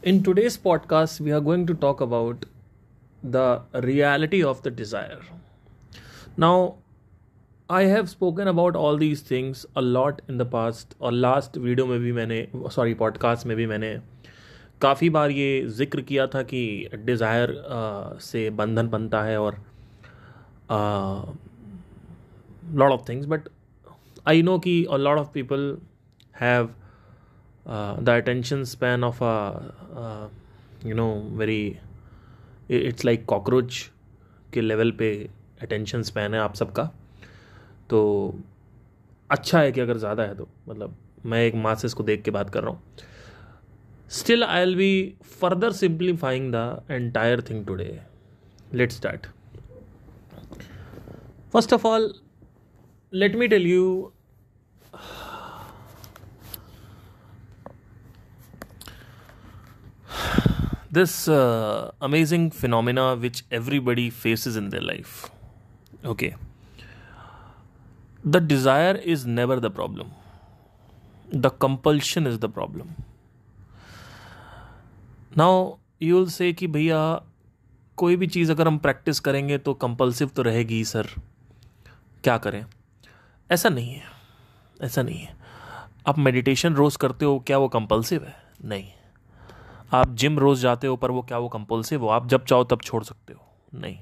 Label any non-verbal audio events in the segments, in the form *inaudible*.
In today's podcast, we are going to talk about the reality of the desire. Now, I have spoken about all these things a lot in the past और last video में भी मैंने sorry podcast में भी मैंने काफ़ी बार ये जिक्र किया था कि डिज़ायर uh, से बंधन बनता है और lot uh, of things but I know कि a lot of people have Uh, the attention span of a uh, you know very it's like cockroach के लेवल पे अटेंशन स्पैन है आप सबका तो अच्छा है कि अगर ज़्यादा है तो मतलब मैं एक मासेस को देख के बात कर रहा हूँ still I'll be further simplifying the entire thing today let start first of all let me tell you this uh, amazing phenomena which everybody faces in their life okay the desire is never the problem the compulsion is the problem now you will say ki bhaiya कोई भी चीज़ अगर हम practice करेंगे तो compulsive तो रहेगी sir क्या करें ऐसा नहीं है ऐसा नहीं है आप मेडिटेशन रोज़ करते हो क्या वो कंपल्सिव है नहीं आप जिम रोज़ जाते हो पर वो क्या वो कंपल्सिव हो आप जब चाहो तब छोड़ सकते हो नहीं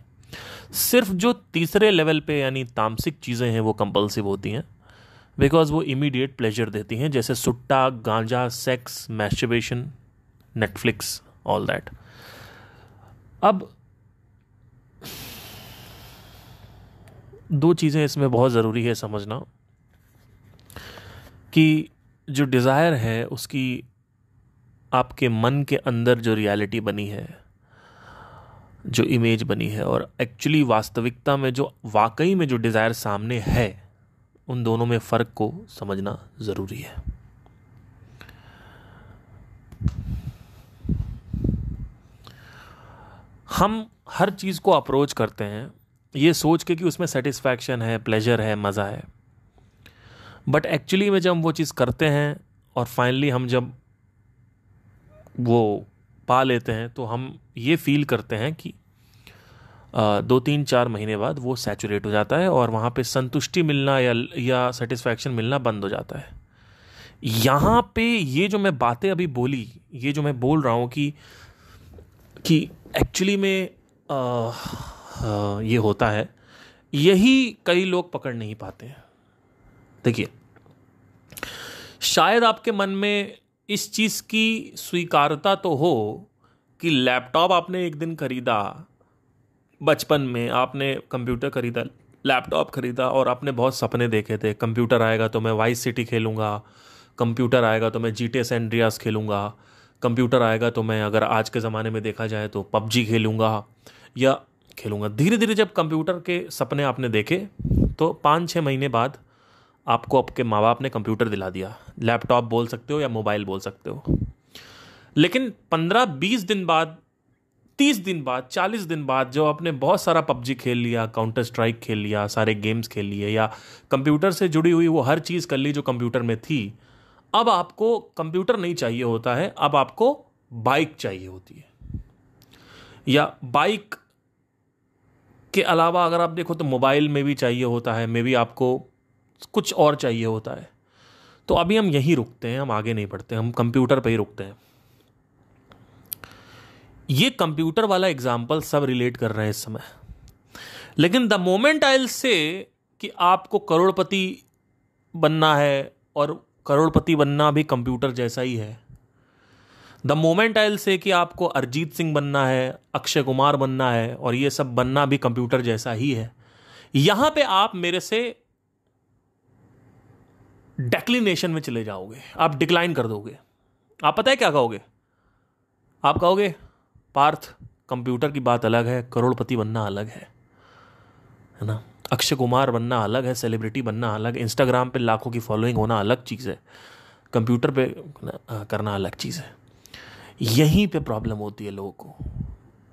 सिर्फ जो तीसरे लेवल पे यानी तामसिक चीज़ें हैं वो कंपल्सिव होती हैं बिकॉज वो इमीडिएट प्लेजर देती हैं जैसे सुट्टा गांजा sex masturbation Netflix all that अब दो चीज़ें इसमें बहुत ज़रूरी है समझना कि जो डिज़ायर है उसकी आपके मन के अंदर जो रियलिटी बनी है जो इमेज बनी है और एक्चुअली वास्तविकता में जो वाकई में जो डिज़ायर सामने है उन दोनों में फ़र्क को समझना ज़रूरी है हम हर चीज़ को अप्रोच करते हैं ये सोच के कि उसमें सेटिस्फैक्शन है प्लेजर है मज़ा है बट एक्चुअली में जब हम वो चीज़ करते हैं और फाइनली हम जब वो पा लेते हैं तो हम ये फील करते हैं कि दो तीन चार महीने बाद वो सैचुरेट हो जाता है और वहाँ पे संतुष्टि मिलना या या सेटिस्फैक्शन मिलना बंद हो जाता है यहाँ पे ये जो मैं बातें अभी बोली ये जो मैं बोल रहा हूँ कि कि एक्चुअली में आ, आ, ये होता है यही कई लोग पकड़ नहीं पाते हैं देखिए शायद आपके मन में इस चीज़ की स्वीकारता तो हो कि लैपटॉप आपने एक दिन ख़रीदा बचपन में आपने कंप्यूटर ख़रीदा लैपटॉप ख़रीदा और आपने बहुत सपने देखे थे कंप्यूटर आएगा तो मैं वाइस सिटी खेलूँगा कंप्यूटर आएगा तो मैं जी टी एस एंड्रियास खेलूँगा कंप्यूटर आएगा तो मैं अगर आज के ज़माने में देखा जाए तो पबजी खेलूँगा या खेलूँगा धीरे धीरे जब कंप्यूटर के सपने आपने देखे तो पाँच छः महीने बाद आपको आपके माँ बाप ने कंप्यूटर दिला दिया लैपटॉप बोल सकते हो या मोबाइल बोल सकते हो लेकिन पंद्रह बीस दिन बाद तीस दिन बाद चालीस दिन बाद जो आपने बहुत सारा पबजी खेल लिया काउंटर स्ट्राइक खेल लिया सारे गेम्स खेल लिए या कंप्यूटर से जुड़ी हुई वो हर चीज़ कर ली जो कंप्यूटर में थी अब आपको कंप्यूटर नहीं चाहिए होता है अब आपको बाइक चाहिए होती है या बाइक के अलावा अगर आप देखो तो मोबाइल में भी चाहिए होता है मे भी आपको कुछ और चाहिए होता है तो अभी हम यहीं रुकते हैं हम आगे नहीं बढ़ते हम कंप्यूटर पर ही रुकते हैं ये कंप्यूटर वाला एग्जाम्पल सब रिलेट कर रहे हैं इस समय लेकिन द मोमेंट आई से कि आपको करोड़पति बनना है और करोड़पति बनना भी कंप्यूटर जैसा ही है द मोमेंट आई से कि आपको अरिजीत सिंह बनना है अक्षय कुमार बनना है और ये सब बनना भी कंप्यूटर जैसा ही है यहां पे आप मेरे से डेक्लिनेशन में चले जाओगे आप डिक्लाइन कर दोगे आप पता है क्या कहोगे आप कहोगे पार्थ कंप्यूटर की बात अलग है करोड़पति बनना अलग है है ना अक्षय कुमार बनना अलग है सेलिब्रिटी बनना अलग है इंस्टाग्राम पे लाखों की फॉलोइंग होना अलग चीज़ है कंप्यूटर पे करना अलग चीज़ है यहीं पे प्रॉब्लम होती है लोगों को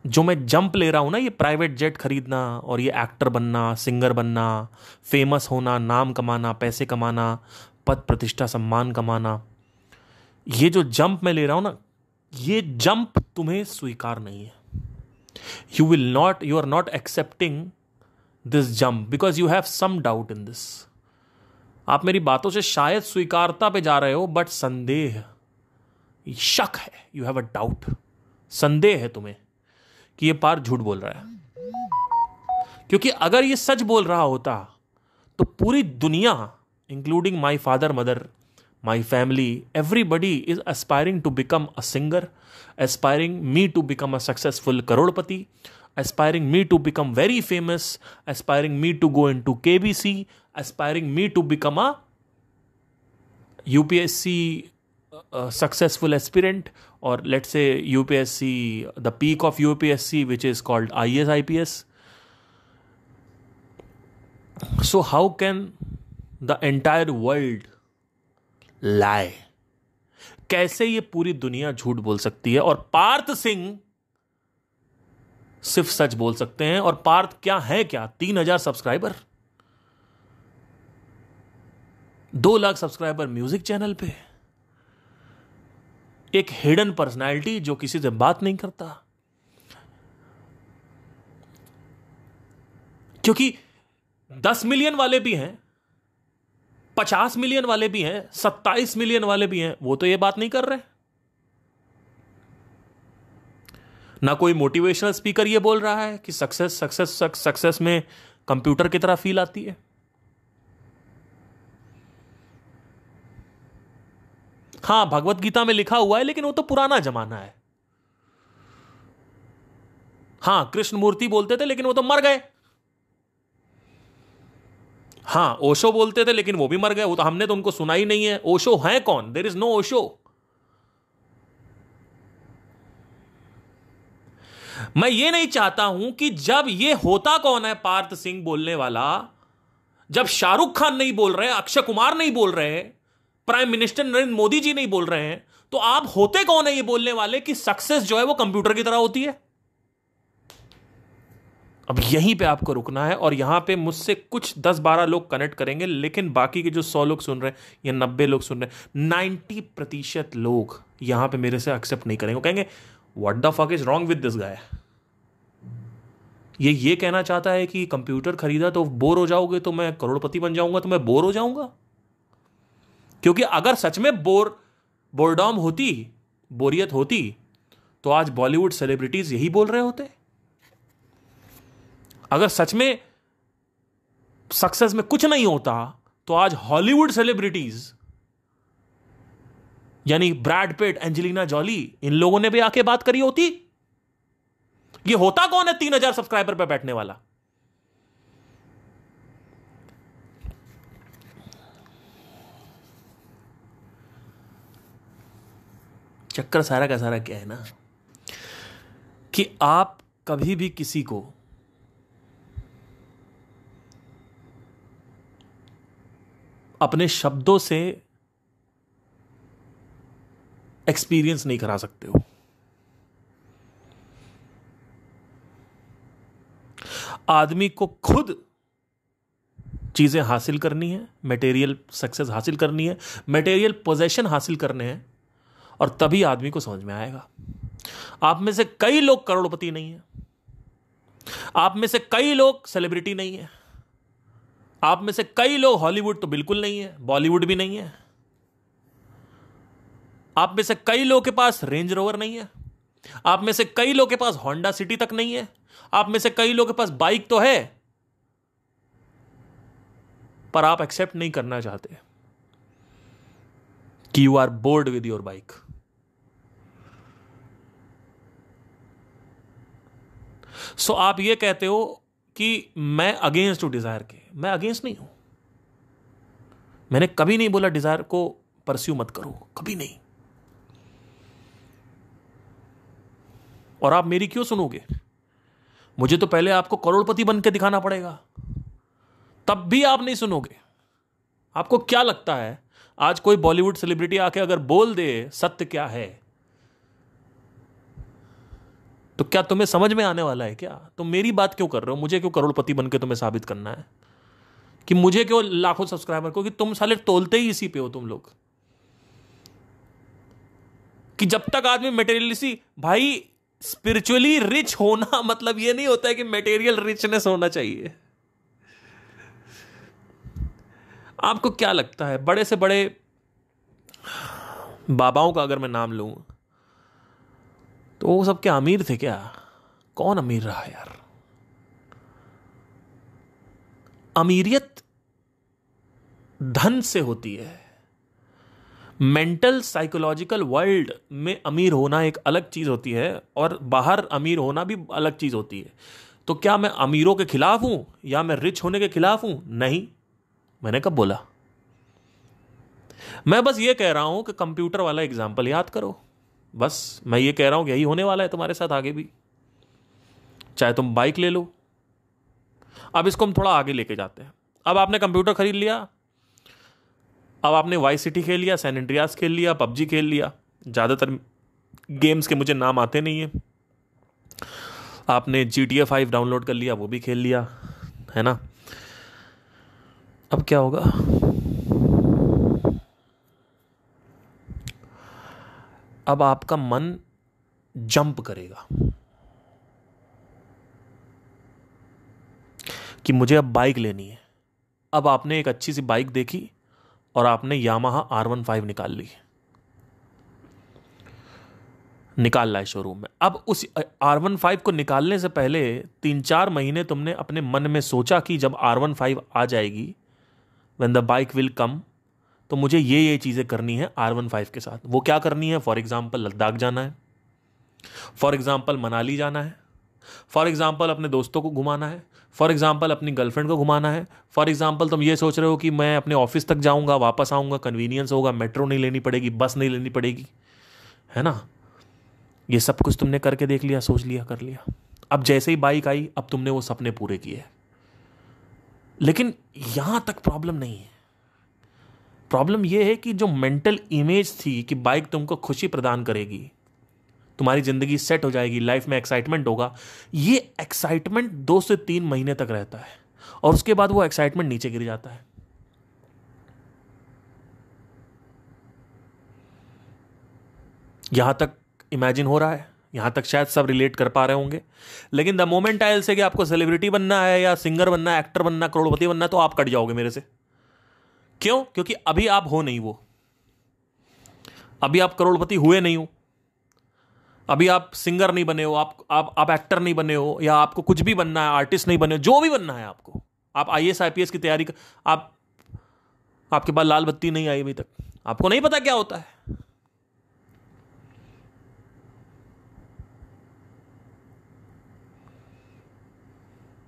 जो मैं जंप ले रहा हूँ ना ये प्राइवेट जेट खरीदना और ये एक्टर बनना सिंगर बनना फेमस होना नाम कमाना पैसे कमाना पद प्रतिष्ठा सम्मान कमाना ये जो जंप मैं ले रहा हूं ना ये जंप तुम्हें स्वीकार नहीं है you will not you are not accepting this jump because you have some doubt in this आप मेरी बातों से शायद स्वीकारता पे जा रहे हो बट संदेह शक है यू हैव अ डाउट संदेह है तुम्हें कि ये पार झूठ बोल रहा है क्योंकि अगर ये सच बोल रहा होता तो पूरी दुनिया including my father, mother, my family, everybody is aspiring to become a singer, aspiring me to become a successful karodpati, aspiring me to become very famous, aspiring me to go into KBC, aspiring me to become a UPSC uh, uh, successful aspirant, or let's say UPSC, the peak of UPSC, which is called IS IPS. So, how can the entire world लाए कैसे ये पूरी दुनिया झूठ बोल सकती है और पार्थ सिंह सिर्फ सच बोल सकते हैं और पार्थ क्या है क्या तीन हजार सब्सक्राइबर दो लाख सब्सक्राइबर म्यूजिक चैनल पे एक हिडन पर्सनालिटी जो किसी से बात नहीं करता क्योंकि दस मिलियन वाले भी हैं पचास मिलियन वाले भी हैं सत्ताईस मिलियन वाले भी हैं वो तो ये बात नहीं कर रहे ना कोई मोटिवेशनल स्पीकर ये बोल रहा है कि सक्सेस सक्सेस सक्सेस में कंप्यूटर की तरह फील आती है हां भगवत गीता में लिखा हुआ है लेकिन वो तो पुराना जमाना है हां कृष्ण मूर्ति बोलते थे लेकिन वो तो मर गए हाँ ओशो बोलते थे लेकिन वो भी मर गए वो तो हमने तो उनको सुना ही नहीं है ओशो है कौन देर इज नो ओशो मैं ये नहीं चाहता हूं कि जब ये होता कौन है पार्थ सिंह बोलने वाला जब शाहरुख खान नहीं बोल रहे अक्षय कुमार नहीं बोल रहे प्राइम मिनिस्टर नरेंद्र मोदी जी नहीं बोल रहे हैं तो आप होते कौन है ये बोलने वाले कि सक्सेस जो है वो कंप्यूटर की तरह होती है अब यहीं पे आपको रुकना है और यहाँ पे मुझसे कुछ दस बारह लोग कनेक्ट करेंगे लेकिन बाकी के जो सौ लोग सुन रहे हैं या नब्बे लोग सुन रहे हैं नाइन्टी प्रतिशत लोग यहाँ पे मेरे से एक्सेप्ट नहीं करेंगे वो कहेंगे what the fuck is wrong with this guy ये ये कहना चाहता है कि कंप्यूटर खरीदा तो बोर हो जाओगे तो मैं करोड़पति बन जाऊंगा तो मैं बोर हो जाऊंगा क्योंकि अगर सच में बोर बोरडॉम होती बोरियत होती तो आज बॉलीवुड सेलिब्रिटीज यही बोल रहे होते अगर सच में सक्सेस में कुछ नहीं होता तो आज हॉलीवुड सेलिब्रिटीज यानी ब्रैड पिट एंजेलिना जॉली इन लोगों ने भी आके बात करी होती ये होता कौन है तीन हजार सब्सक्राइबर पर बैठने वाला चक्कर सारा का सारा क्या है ना कि आप कभी भी किसी को अपने शब्दों से एक्सपीरियंस नहीं करा सकते हो आदमी को खुद चीज़ें हासिल करनी है मटेरियल सक्सेस हासिल करनी है मटेरियल पोजेशन हासिल करने हैं और तभी आदमी को समझ में आएगा आप में से कई लोग करोड़पति नहीं है आप में से कई लोग सेलिब्रिटी नहीं है आप में से कई लोग हॉलीवुड तो बिल्कुल नहीं है बॉलीवुड भी नहीं है आप में से कई लोग के पास रेंज रोवर नहीं है आप में से कई लोग के पास होंडा सिटी तक नहीं है आप में से कई लोग के पास बाइक तो है पर आप एक्सेप्ट नहीं करना चाहते कि you are bored with your bike so आप ये कहते हो कि मैं अगेंस्ट हूँ डिज़ायर के मैं अगेंस्ट नहीं हूं मैंने कभी नहीं बोला डिज़ायर को परस्यू मत करो कभी नहीं और आप मेरी क्यों सुनोगे मुझे तो पहले आपको करोड़पति बन के दिखाना पड़ेगा तब भी आप नहीं सुनोगे आपको क्या लगता है आज कोई बॉलीवुड सेलिब्रिटी आके अगर बोल दे सत्य क्या है तो क्या तुम्हें समझ में आने वाला है क्या तुम मेरी बात क्यों कर रहे हो मुझे क्यों करोड़पति बनकर तुम्हें साबित करना है कि मुझे क्यों लाखों सब्सक्राइबर को कि तुम साले तोलते ही इसी पे हो तुम लोग कि जब तक आदमी मेटेरियल भाई स्पिरिचुअली रिच होना *laughs* मतलब ये नहीं होता है कि मेटेरियल रिचनेस होना चाहिए आपको क्या लगता है बड़े से बड़े बाबाओं का अगर मैं नाम लूं तो वो सब क्या अमीर थे क्या कौन अमीर रहा यार अमीरियत धन से होती है मेंटल साइकोलॉजिकल वर्ल्ड में अमीर होना एक अलग चीज़ होती है और बाहर अमीर होना भी अलग चीज़ होती है तो क्या मैं अमीरों के खिलाफ हूं या मैं रिच होने के खिलाफ हूं नहीं मैंने कब बोला मैं बस ये कह रहा हूं कि कंप्यूटर वाला एग्जाम्पल याद करो बस मैं ये कह रहा हूँ कि यही होने वाला है तुम्हारे साथ आगे भी चाहे तुम बाइक ले लो अब इसको हम थोड़ा आगे लेके जाते हैं अब आपने कंप्यूटर खरीद लिया अब आपने वाई सिटी खेल लिया सैन एंड्रियास खेल लिया पबजी खेल लिया ज़्यादातर गेम्स के मुझे नाम आते नहीं है आपने G T A five download कर लिया वो भी खेल लिया है ना अब क्या होगा अब आपका मन जंप करेगा कि मुझे अब बाइक लेनी है अब आपने एक अच्छी सी बाइक देखी और आपने यामाहा आर वन फाइव निकाल ली निकाल लाए शोरूम में अब उस आर वन फाइव को निकालने से पहले तीन चार महीने तुमने अपने मन में सोचा कि जब आर वन फाइव आ जाएगी when the bike will come तो मुझे ये ये चीज़ें करनी है आर वन फाइव के साथ वो क्या करनी है फॉर एग्ज़ाम्पल लद्दाख जाना है फॉर एग्ज़ाम्पल मनाली जाना है फॉर एग्ज़ाम्पल अपने दोस्तों को घुमाना है फॉर एग्ज़ाम्पल अपनी गर्लफ्रेंड को घुमाना है फॉर एग्ज़ाम्पल तुम ये सोच रहे हो कि मैं अपने ऑफिस तक जाऊँगा वापस आऊँगा कन्वीनियंस होगा मेट्रो नहीं लेनी पड़ेगी बस नहीं लेनी पड़ेगी है ना ये सब कुछ तुमने करके देख लिया सोच लिया कर लिया अब जैसे ही बाइक आई अब तुमने वो सपने पूरे किए लेकिन यहाँ तक प्रॉब्लम नहीं है प्रॉब्लम यह है कि जो मेंटल इमेज थी कि बाइक तुमको खुशी प्रदान करेगी तुम्हारी ज़िंदगी सेट हो जाएगी लाइफ में एक्साइटमेंट होगा ये एक्साइटमेंट दो से तीन महीने तक रहता है और उसके बाद वो एक्साइटमेंट नीचे गिर जाता है यहां तक इमेजिन हो रहा है यहां तक शायद सब रिलेट कर पा रहे होंगे लेकिन द मोमेंट आयल से कि आपको सेलिब्रिटी बनना है या सिंगर बनना है एक्टर बनना करोड़पति बनना है तो आप कट जाओगे मेरे से क्यों क्योंकि अभी आप हो नहीं वो अभी आप करोड़पति हुए नहीं हो अभी आप सिंगर नहीं बने हो आप आप आप एक्टर नहीं बने हो या आपको कुछ भी बनना है आर्टिस्ट नहीं बने हो जो भी बनना है आपको आप I S I P S की तैयारी कर आप आपके पास लाल बत्ती नहीं आई अभी तक आपको नहीं पता क्या होता है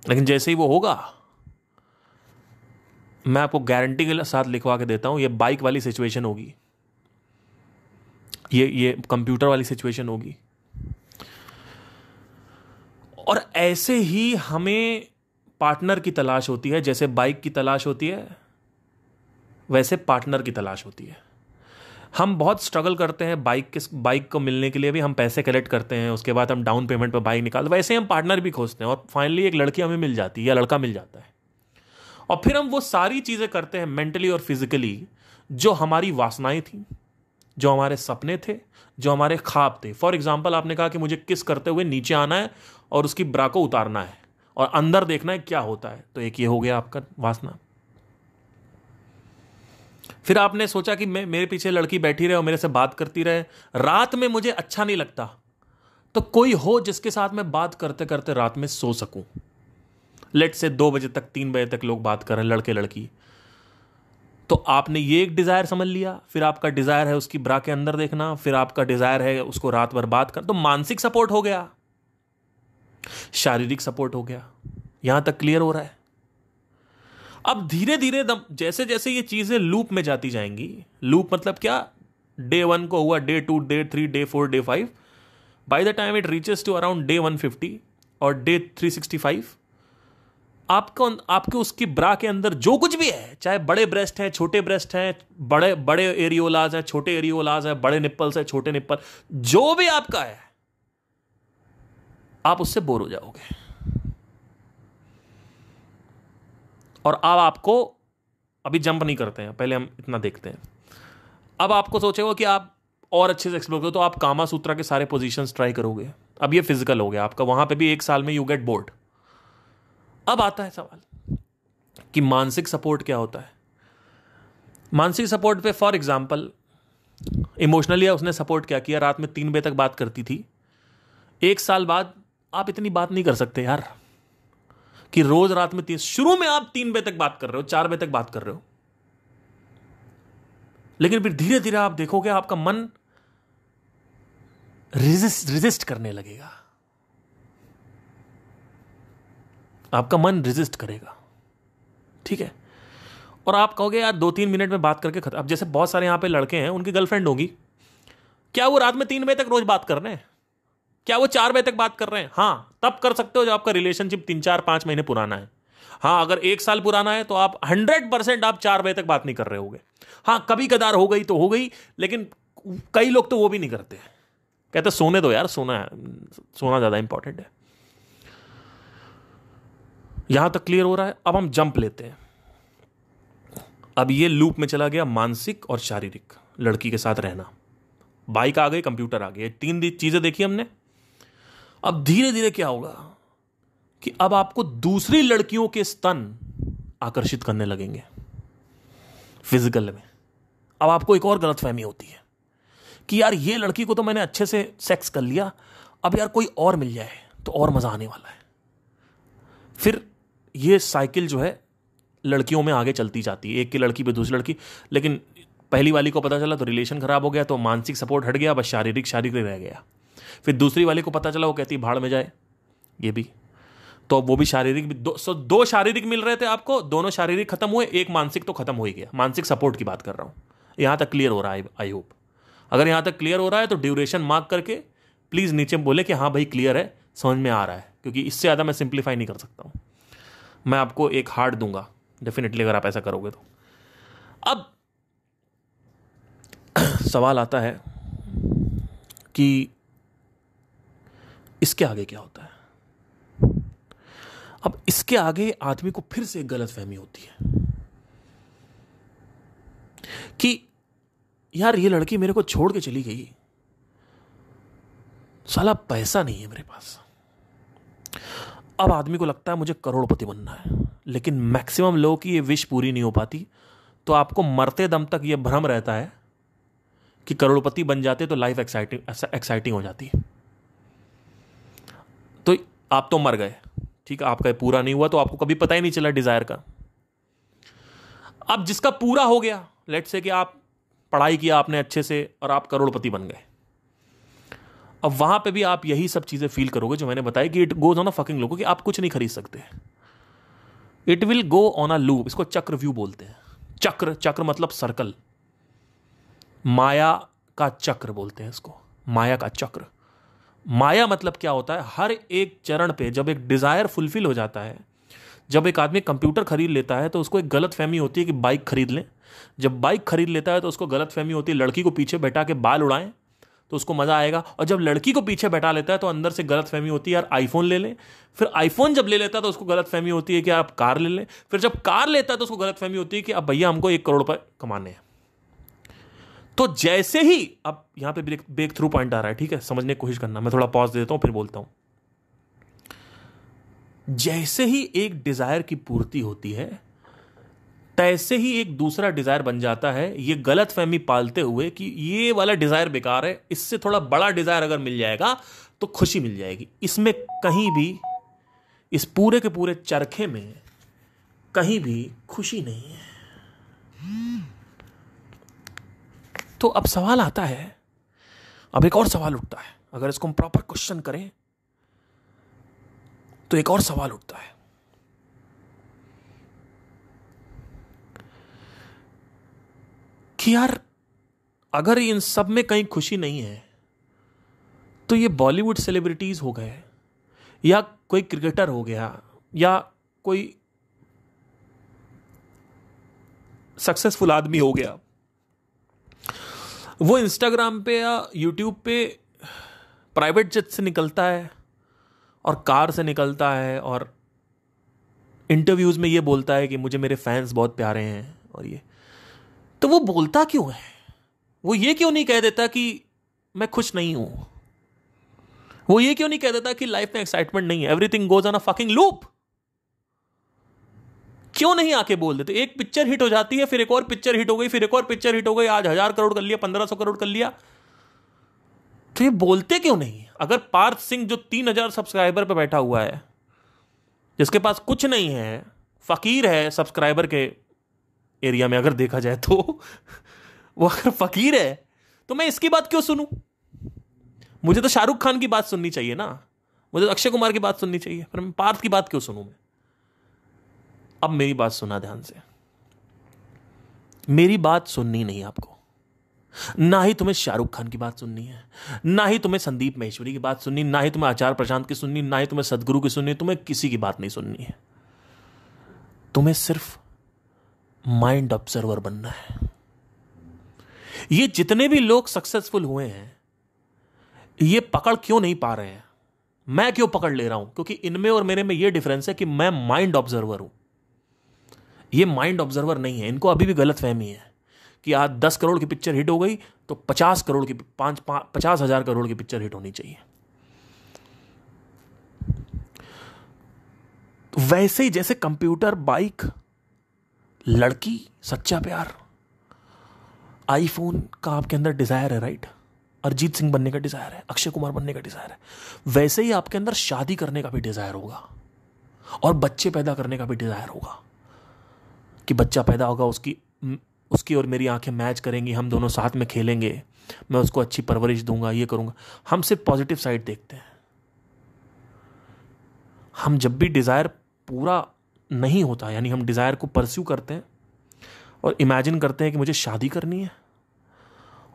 लेकिन जैसे ही वो होगा मैं आपको गारंटी के साथ लिखवा के देता हूँ ये बाइक वाली सिचुएशन होगी ये ये कंप्यूटर वाली सिचुएशन होगी और ऐसे ही हमें पार्टनर की तलाश होती है जैसे बाइक की तलाश होती है वैसे पार्टनर की तलाश होती है हम बहुत स्ट्रगल करते हैं बाइक के बाइक को मिलने के लिए भी हम पैसे कलेक्ट करते हैं उसके बाद हम डाउन पेमेंट पर बाइक निकालते वैसे हम पार्टनर भी खोजते हैं और फाइनली एक लड़की हमें मिल जाती है या लड़का मिल जाता है और फिर हम वो सारी चीज़ें करते हैं मेंटली और फिजिकली जो हमारी वासनाएं थी जो हमारे सपने थे जो हमारे ख्वाब थे फॉर एग्जाम्पल आपने कहा कि मुझे किस करते हुए नीचे आना है और उसकी ब्रा को उतारना है और अंदर देखना है क्या होता है तो एक ये हो गया आपका वासना फिर आपने सोचा कि मैं मेरे पीछे लड़की बैठी रहे और मेरे से बात करती रहे रात में मुझे अच्छा नहीं लगता तो कोई हो जिसके साथ मैं बात करते करते रात में सो सकूं लेट से दो बजे तक तीन बजे तक लोग बात कर रहे हैं लड़के लड़की तो आपने ये एक डिज़ायर समझ लिया फिर आपका डिज़ायर है उसकी ब्रा के अंदर देखना फिर आपका डिज़ायर है उसको रात भर बात कर तो मानसिक सपोर्ट हो गया शारीरिक सपोर्ट हो गया यहां तक क्लियर हो रहा है अब धीरे धीरे दम जैसे जैसे ये चीज़ें लूप में जाती जाएंगी लूप मतलब क्या डे वन को हुआ day two day three day four day five by the time it reaches to around day one fifty और डे थ्री सिक्सटी फाइव आपको आपके उसकी ब्रा के अंदर जो कुछ भी है चाहे बड़े ब्रेस्ट हैं छोटे ब्रेस्ट हैं बड़े बड़े एरियोलाज हैं छोटे एरियोलाज हैं बड़े निप्पल्स हैं छोटे निप्पल जो भी आपका है आप उससे बोर हो जाओगे और अब आपको अभी जंप नहीं करते हैं पहले हम इतना देखते हैं अब आपको सोचेगा कि आप और अच्छे से एक्सप्लोर करो तो आप कामा सूत्रा के सारे पोजिशन ट्राई करोगे अब ये फिजिकल हो गया आपका वहां पे भी एक साल में यू गेट बोर्ड अब आता है सवाल कि मानसिक सपोर्ट क्या होता है मानसिक सपोर्ट पे फॉर एग्जाम्पल इमोशनली उसने सपोर्ट क्या किया रात में तीन बजे तक बात करती थी एक साल बाद आप इतनी बात नहीं कर सकते यार कि रोज रात में तीन शुरू में आप तीन बजे तक बात कर रहे हो चार बजे तक बात कर रहे हो लेकिन फिर धीरे धीरे आप देखोगे आपका मन रिजिस्ट रिजिस्ट करने लगेगा आपका मन रिजिस्ट करेगा ठीक है और आप कहोगे यार दो तीन मिनट में बात करके खत्म अब जैसे बहुत सारे यहाँ पे लड़के हैं उनकी गर्लफ्रेंड होगी क्या वो रात में तीन बजे तक रोज बात कर रहे हैं क्या वो चार बजे तक बात कर रहे हैं हाँ तब कर सकते हो जो आपका रिलेशनशिप तीन चार पाँच महीने पुराना है हाँ अगर एक साल पुराना है तो आप हंड्रेड परसेंट आप चार बजे तक बात नहीं कर रहे होगे हाँ कभी कदार हो गई तो हो गई लेकिन कई लोग तो वो भी नहीं करते कहते सोने दो यार सोना है सोना ज़्यादा इंपॉर्टेंट है यहां तक क्लियर हो रहा है अब हम जंप लेते हैं अब ये लूप में चला गया मानसिक और शारीरिक लड़की के साथ रहना बाइक आ गई कंप्यूटर आ गए तीन चीजें देखी हमने अब धीरे धीरे क्या होगा कि अब आपको दूसरी लड़कियों के स्तन आकर्षित करने लगेंगे फिजिकल में अब आपको एक और गलतफहमी होती है कि यार ये लड़की को तो मैंने अच्छे से सेक्स कर लिया अब यार कोई और मिल जाए तो और मजा आने वाला है फिर ये साइकिल जो है लड़कियों में आगे चलती जाती है एक की लड़की पे दूसरी लड़की लेकिन पहली वाली को पता चला तो रिलेशन खराब हो गया तो मानसिक सपोर्ट हट गया बस शारीरिक शारीरिक रह गया फिर दूसरी वाली को पता चला वो कहती भाड़ में जाए ये भी तो वो भी शारीरिक भी दो सो दो शारीरिक मिल रहे थे आपको दोनों शारीरिक खत्म हुए एक मानसिक तो खत्म हो ही गया मानसिक सपोर्ट की बात कर रहा हूँ यहाँ तक क्लियर हो रहा है आई होप अगर यहाँ तक क्लियर हो रहा है तो ड्यूरेशन मार्क करके प्लीज़ नीचे बोले कि हाँ भाई क्लियर है समझ में आ रहा है क्योंकि इससे ज़्यादा मैं सिंप्लीफाई नहीं कर सकता हूँ मैं आपको एक हार्ड दूंगा डेफिनेटली अगर आप ऐसा करोगे तो अब सवाल आता है कि इसके आगे क्या होता है अब इसके आगे आदमी को फिर से एक गलत फहमी होती है कि यार ये लड़की मेरे को छोड़ के चली गई साला पैसा नहीं है मेरे पास अब आदमी को लगता है मुझे करोड़पति बनना है लेकिन मैक्सिमम लोगों की ये विश पूरी नहीं हो पाती तो आपको मरते दम तक ये भ्रम रहता है कि करोड़पति बन जाते तो लाइफ एक्साइटिंग एक्साइटिंग हो जाती तो आप तो मर गए ठीक है आपका पूरा नहीं हुआ तो आपको कभी पता ही नहीं चला डिज़ायर का अब जिसका पूरा हो गया लेट से कि आप पढ़ाई किया आपने अच्छे से और आप करोड़पति बन गए अब वहां पे भी आप यही सब चीज़ें फील करोगे जो मैंने बताया कि it goes on a fucking लोगों कि आप कुछ नहीं खरीद सकते it will go on a loop इसको चक्र व्यू बोलते हैं चक्र चक्र मतलब सर्कल माया का चक्र बोलते हैं इसको माया का चक्र माया मतलब क्या होता है हर एक चरण पे जब एक डिज़ायर फुलफिल हो जाता है जब एक आदमी कंप्यूटर खरीद लेता है तो उसको एक गलत फहमी होती है कि बाइक खरीद लें जब बाइक खरीद लेता है तो उसको गलत फहमी होती है लड़की को पीछे बैठा के बाल उड़ाएं तो उसको मज़ा आएगा और जब लड़की को पीछे बैठा लेता है तो अंदर से गलत फहमी होती है यार आईफोन ले लें फिर आईफोन जब ले लेता है तो उसको गलत फहमी होती है कि आप कार ले लें फिर जब कार लेता है तो उसको गलत फहमी होती है कि अब भैया हमको एक करोड़ रुपये कमाने हैं तो जैसे ही अब यहां पे ब्रेक थ्रू पॉइंट आ रहा है ठीक है समझने की कोशिश करना मैं थोड़ा पॉज देता हूँ फिर बोलता हूँ जैसे ही एक डिज़ायर की पूर्ति होती है वैसे ही एक दूसरा डिज़ायर बन जाता है ये गलत फहमी पालते हुए कि ये वाला डिज़ायर बेकार है इससे थोड़ा बड़ा डिज़ायर अगर मिल जाएगा तो खुशी मिल जाएगी इसमें कहीं भी इस पूरे के पूरे चरखे में कहीं भी खुशी नहीं है तो अब सवाल आता है अब एक और सवाल उठता है अगर इसको हम प्रॉपर क्वेश्चन करें तो एक और सवाल उठता है कि यार अगर इन सब में कहीं खुशी नहीं है तो ये बॉलीवुड सेलिब्रिटीज़ हो गए या कोई क्रिकेटर हो गया या कोई सक्सेसफुल आदमी हो गया वो इंस्टाग्राम पे या यूट्यूब पे प्राइवेट जेट से निकलता है और कार से निकलता है और इंटरव्यूज़ में ये बोलता है कि मुझे मेरे फैंस बहुत प्यारे हैं और ये तो वो बोलता क्यों है वो ये क्यों नहीं कह देता कि मैं खुश नहीं हूं वो ये क्यों नहीं कह देता कि लाइफ में एक्साइटमेंट नहीं है everything goes on a fucking loop क्यों नहीं आके बोल देते एक पिक्चर हिट हो जाती है फिर एक और पिक्चर हिट हो गई फिर एक और पिक्चर हिट हो गई आज हजार करोड़ कर लिया पंद्रह सौ करोड़ कर लिया तो ये बोलते क्यों नहीं अगर पार्थ सिंह जो तीन हजार सब्सक्राइबर पर बैठा हुआ है जिसके पास कुछ नहीं है फकीर है सब्सक्राइबर के एरिया में अगर देखा जाए तो *laughs* वो अगर फकीर है तो मैं इसकी बात क्यों सुनूं मुझे तो शाहरुख खान की बात सुननी चाहिए ना मुझे तो अक्षय कुमार की बात सुननी चाहिए पर मैं पार्थ की बात क्यों सुनूं मैं अब मेरी बात सुना ध्यान से मेरी बात सुननी नहीं आपको ना ही तुम्हें शाहरुख खान की बात सुननी है ना ही तुम्हें संदीप महेश्वरी की बात सुननी ना ही तुम्हें आचार प्रशांत की सुननी ना ही तुम्हें सदगुरु की सुननी तुम्हें किसी की बात नहीं सुननी है तुम्हें सिर्फ माइंड ऑब्जर्वर बनना है ये जितने भी लोग सक्सेसफुल हुए हैं ये पकड़ क्यों नहीं पा रहे हैं मैं क्यों पकड़ ले रहा हूं क्योंकि इनमें और मेरे में ये डिफरेंस है कि मैं माइंड ऑब्जर्वर हूं ये माइंड ऑब्जर्वर नहीं है इनको अभी भी गलत फहमी है कि आज दस करोड़ की पिक्चर हिट हो गई तो पचास करोड़ की पांच पचास हजार करोड़ की पिक्चर हिट होनी चाहिए वैसे ही जैसे कंप्यूटर बाइक लड़की सच्चा प्यार आईफोन का आपके अंदर डिज़ायर है राइट अरिजीत सिंह बनने का डिज़ायर है अक्षय कुमार बनने का डिज़ायर है वैसे ही आपके अंदर शादी करने का भी डिज़ायर होगा और बच्चे पैदा करने का भी डिज़ायर होगा कि बच्चा पैदा होगा उसकी उसकी और मेरी आंखें मैच करेंगी हम दोनों साथ में खेलेंगे मैं उसको अच्छी परवरिश दूंगा ये करूंगा हम सिर्फ पॉजिटिव साइड देखते हैं हम जब भी डिज़ायर पूरा नहीं होता यानी हम डिज़ायर को परस्यू करते हैं और इमेजिन करते हैं कि मुझे शादी करनी है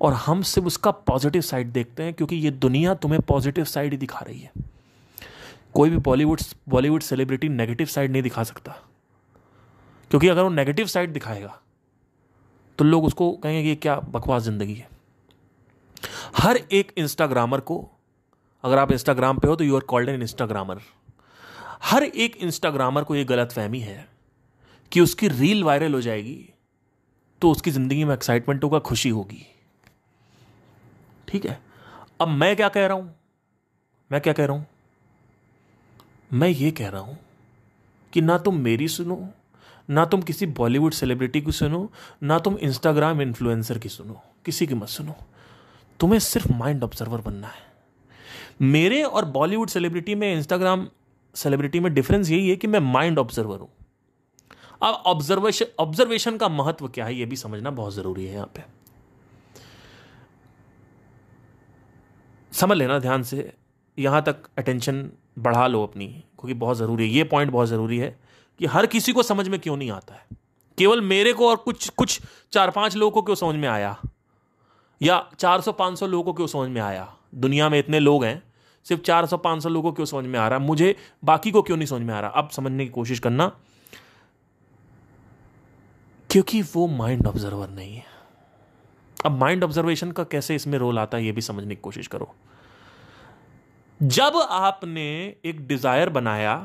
और हम सिर्फ उसका पॉजिटिव साइड देखते हैं क्योंकि ये दुनिया तुम्हें पॉजिटिव साइड ही दिखा रही है कोई भी Bollywood Bollywood celebrity negative side नहीं दिखा सकता क्योंकि अगर वो नेगेटिव साइड दिखाएगा तो लोग उसको कहेंगे कि ये क्या बकवास ज़िंदगी है हर एक इंस्टाग्रामर को अगर आप इंस्टाग्राम पे हो तो you are called an Instagrammer हर एक इंस्टाग्रामर को यह गलत फहमी है कि उसकी रील वायरल हो जाएगी तो उसकी जिंदगी में एक्साइटमेंट होगा खुशी होगी ठीक है अब मैं क्या कह रहा हूं मैं क्या कह रहा हूं मैं ये कह रहा हूं कि ना तुम मेरी सुनो ना तुम किसी बॉलीवुड सेलिब्रिटी की सुनो ना तुम इंस्टाग्राम इन्फ्लुएंसर की सुनो किसी की मत सुनो तुम्हें सिर्फ माइंड ऑब्जर्वर बनना है मेरे और बॉलीवुड सेलिब्रिटी में इंस्टाग्राम सेलिब्रिटी में डिफरेंस यही है कि मैं माइंड ऑब्जर्वर हूं अब ऑब्जर्वेशन ऑब्जर्वेशन का महत्व क्या है यह भी समझना बहुत ज़रूरी है यहां पे समझ लेना ध्यान से यहां तक अटेंशन बढ़ा लो अपनी क्योंकि बहुत ज़रूरी है ये पॉइंट बहुत ज़रूरी है कि हर किसी को समझ में क्यों नहीं आता है केवल मेरे को और कुछ कुछ चार पांच लोगों को क्यों समझ में आया या चार सौ पांच सौ लोगों को क्यों समझ में आया दुनिया में इतने लोग हैं सिर्फ चार सौ पाँच सौ लोगों को क्यों समझ में आ रहा है मुझे बाकी को क्यों नहीं समझ में आ रहा अब समझने की कोशिश करना क्योंकि वो माइंड ऑब्जर्वर नहीं है अब माइंड ऑब्जर्वेशन का कैसे इसमें रोल आता है ये भी समझने की कोशिश करो जब आपने एक डिजायर बनाया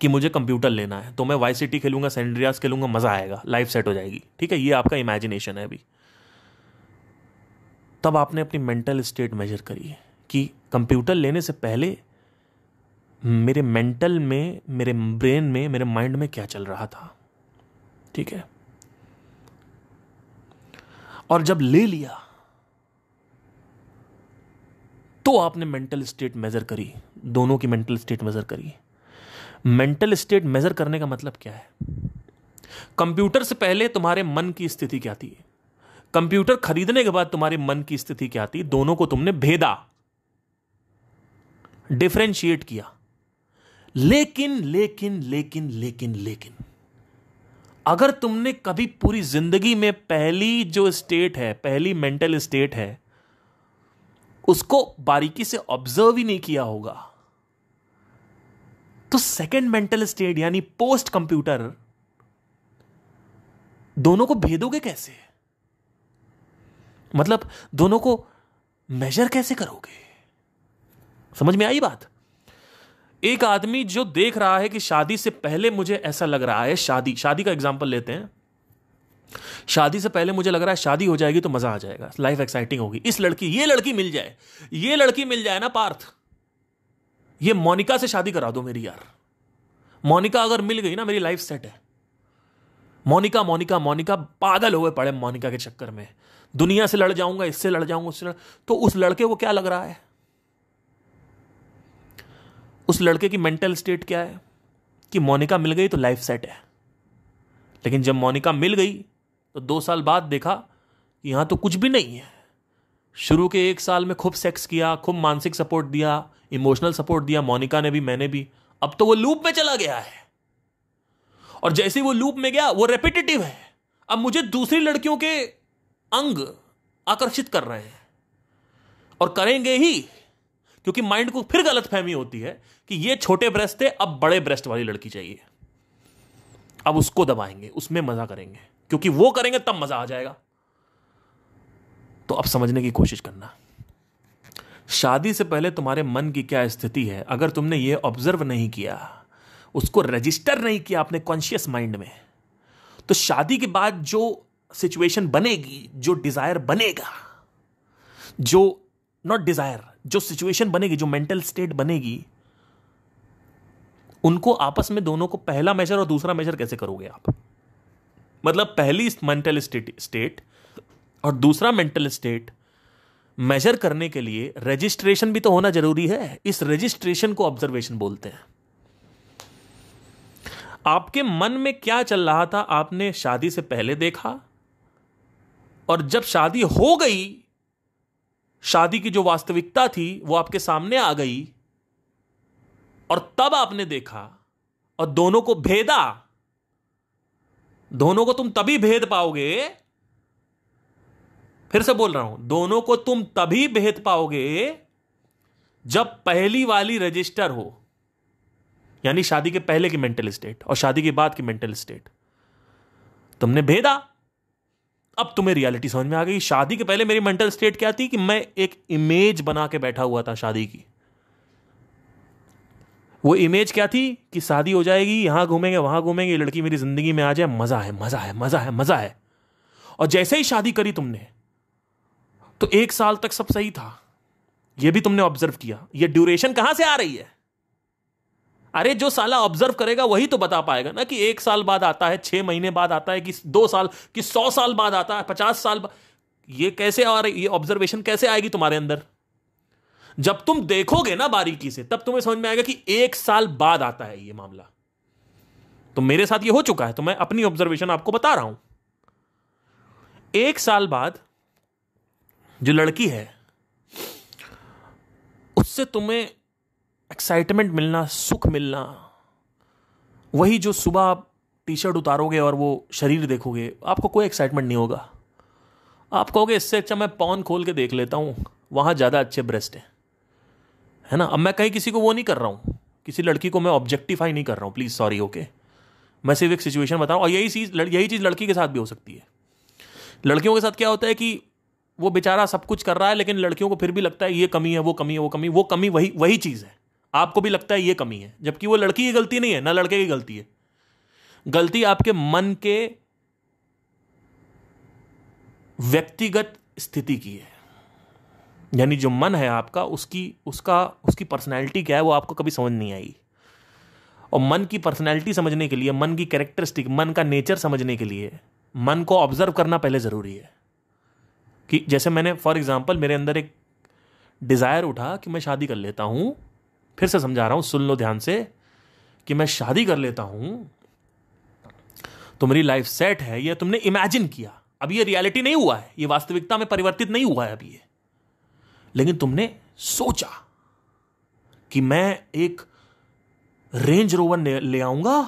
कि मुझे कंप्यूटर लेना है तो मैं वाई सिटी खेलूंगा सेंड्रियास खेलूंगा मजा आएगा लाइफ सेट हो जाएगी ठीक है ये आपका इमेजिनेशन है अभी तब आपने अपनी मेंटल स्टेट मेजर करी है कि कंप्यूटर लेने से पहले मेरे मेंटल में मेरे ब्रेन में मेरे माइंड में क्या चल रहा था ठीक है और जब ले लिया तो आपने मेंटल स्टेट मेजर करी दोनों की मेंटल स्टेट मेजर करी मेंटल स्टेट मेजर करने का मतलब क्या है कंप्यूटर से पहले तुम्हारे मन की स्थिति क्या थी कंप्यूटर खरीदने के बाद तुम्हारे मन की स्थिति क्या थी दोनों को तुमने भेदा डिफ्रेंशिएट किया लेकिन लेकिन लेकिन लेकिन लेकिन अगर तुमने कभी पूरी जिंदगी में पहली जो स्टेट है पहली मेंटल स्टेट है उसको बारीकी से ऑब्जर्व ही नहीं किया होगा तो सेकेंड मेंटल स्टेट यानी पोस्ट कंप्यूटर दोनों को भेदोगे कैसे मतलब दोनों को मेजर कैसे करोगे समझ में आई बात एक आदमी जो देख रहा है कि शादी से पहले मुझे ऐसा लग रहा है शादी शादी का एग्जाम्पल लेते हैं शादी से पहले मुझे लग रहा है शादी हो जाएगी तो मजा आ जाएगा लाइफ एक्साइटिंग होगी इस लड़की ये लड़की मिल जाए ये लड़की मिल जाए ना पार्थ ये मोनिका से शादी करा दो मेरी यार मोनिका अगर मिल गई ना मेरी लाइफ सेट है मोनिका मोनिका मोनिका पागल हुए पड़े मोनिका के चक्कर में दुनिया से लड़ जाऊंगा इससे लड़ जाऊंगा उससे लड़ तो उस लड़के को क्या लग रहा है उस लड़के की मेंटल स्टेट क्या है कि मोनिका मिल गई तो लाइफ सेट है लेकिन जब मोनिका मिल गई तो दो साल बाद देखा कि यहां तो कुछ भी नहीं है शुरू के एक साल में खूब सेक्स किया खूब मानसिक सपोर्ट दिया इमोशनल सपोर्ट दिया मोनिका ने भी मैंने भी अब तो वो लूप में चला गया है और जैसे वो लूप में गया वो रेपिटेटिव है अब मुझे दूसरी लड़कियों के अंग आकर्षित कर रहे हैं और करेंगे ही क्योंकि माइंड को फिर गलत फहमी होती है कि ये छोटे ब्रेस्ट थे अब बड़े ब्रेस्ट वाली लड़की चाहिए अब उसको दबाएंगे उसमें मजा करेंगे क्योंकि वो करेंगे तब मजा आ जाएगा तो अब समझने की कोशिश करना शादी से पहले तुम्हारे मन की क्या स्थिति है अगर तुमने ये ऑब्जर्व नहीं किया उसको रजिस्टर नहीं किया अपने कॉन्शियस माइंड में तो शादी के बाद जो सिचुएशन बनेगी जो डिजायर बनेगा जो नॉट डिजायर जो सिचुएशन बनेगी जो मेंटल स्टेट बनेगी उनको आपस में दोनों को पहला मेजर और दूसरा मेजर कैसे करोगे आप मतलब पहली मेंटल स्टेट स्टेट और दूसरा मेंटल स्टेट मेजर करने के लिए रजिस्ट्रेशन भी तो होना जरूरी है इस रजिस्ट्रेशन को ऑब्जर्वेशन बोलते हैं आपके मन में क्या चल रहा था आपने शादी से पहले देखा और जब शादी हो गई शादी की जो वास्तविकता थी वो आपके सामने आ गई और तब आपने देखा और दोनों को भेदा दोनों को तुम तभी भेद पाओगे फिर से बोल रहा हूं दोनों को तुम तभी भेद पाओगे जब पहली वाली रजिस्टर हो यानी शादी के पहले की मेंटल स्टेट और शादी के बाद की मेंटल स्टेट तुमने भेदा अब तुम्हें रियलिटी समझ में आ गई शादी के पहले मेरी मेंटल स्टेट क्या थी कि मैं एक इमेज बना के बैठा हुआ था शादी की वो इमेज क्या थी कि शादी हो जाएगी यहाँ घूमेंगे वहाँ घूमेंगे लड़की मेरी जिंदगी में आ जाए मज़ा है मज़ा है मज़ा है मज़ा है और जैसे ही शादी करी तुमने तो एक साल तक सब सही था ये भी तुमने ऑब्जर्व किया ये ड्यूरेशन कहाँ से आ रही है अरे जो साला ऑब्जर्व करेगा वही तो बता पाएगा ना कि एक साल बाद आता है छः महीने बाद आता है कि दो साल कि सौ साल बाद आता है पचास साल बाद ये कैसे आ रही ये ऑब्जर्वेशन कैसे आएगी तुम्हारे अंदर जब तुम देखोगे ना बारीकी से तब तुम्हें समझ में आएगा कि एक साल बाद आता है ये मामला तो मेरे साथ ये हो चुका है तो मैं अपनी ऑब्जर्वेशन आपको बता रहा हूं एक साल बाद जो लड़की है उससे तुम्हें एक्साइटमेंट मिलना सुख मिलना वही जो सुबह आप टी शर्ट उतारोगे और वो शरीर देखोगे आपको कोई एक्साइटमेंट नहीं होगा आप कहोगे इससे अच्छा मैं पौन खोल के देख लेता हूँ वहाँ ज़्यादा अच्छे ब्रेस्ट हैं है ना अब मैं कहीं किसी को वो नहीं कर रहा हूँ किसी लड़की को मैं ऑब्जेक्टिफाई नहीं कर रहा हूँ प्लीज़ सॉरी ओके मैं सिर्फ एक सिचुएशन बता रहा हूँ और यही चीज़ यही चीज़ लड़की के साथ भी हो सकती है लड़कियों के साथ क्या होता है कि वो बेचारा सब कुछ कर रहा है लेकिन लड़कियों को फिर भी लगता है ये कमी है वो कमी है वो कमी वो कमी वही वही चीज़ है आपको भी लगता है ये कमी है जबकि वो लड़की की गलती नहीं है ना लड़के की गलती है गलती आपके मन के व्यक्तिगत स्थिति की है यानी जो मन है आपका उसकी उसका उसकी पर्सनैलिटी क्या है वो आपको कभी समझ नहीं आएगी और मन की पर्सनैलिटी समझने के लिए मन की कैरेक्टरिस्टिक मन का नेचर समझने के लिए मन को ऑब्जर्व करना पहले ज़रूरी है कि जैसे मैंने फॉर एग्जाम्पल मेरे अंदर एक डिज़ायर उठा कि मैं शादी कर लेता हूँ फिर से समझा रहा हूँ सुन लो ध्यान से कि मैं शादी कर लेता हूँ तो मेरी लाइफ सेट है यह तुमने इमेजिन किया अब ये रियलिटी नहीं हुआ है ये वास्तविकता में परिवर्तित नहीं हुआ है अभी ये लेकिन तुमने सोचा कि मैं एक रेंज रोवर ले आऊंगा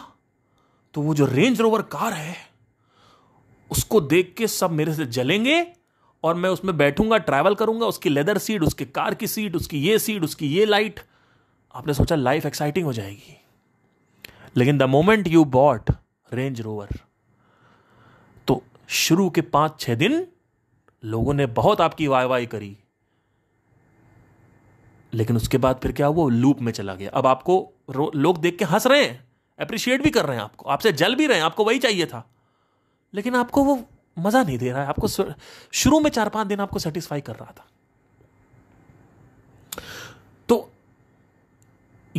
तो वो जो रेंज रोवर कार है उसको देख के सब मेरे से जलेंगे और मैं उसमें बैठूंगा ट्रैवल करूंगा उसकी लेदर सीट उसकी कार की सीट उसकी ये सीट उसकी ये लाइट आपने सोचा लाइफ एक्साइटिंग हो जाएगी लेकिन the moment you bought Range Rover तो शुरू के पांच छह दिन लोगों ने बहुत आपकी वाई करी लेकिन उसके बाद फिर क्या हुआ लूप में चला गया अब आपको लोग देख के हंस रहे हैं अप्रिशिएट भी कर रहे हैं आपको आपसे जल भी रहे हैं आपको वही चाहिए था लेकिन आपको वो मज़ा नहीं दे रहा है आपको शुरू में चार पांच दिन आपको सेटिस्फाई कर रहा था तो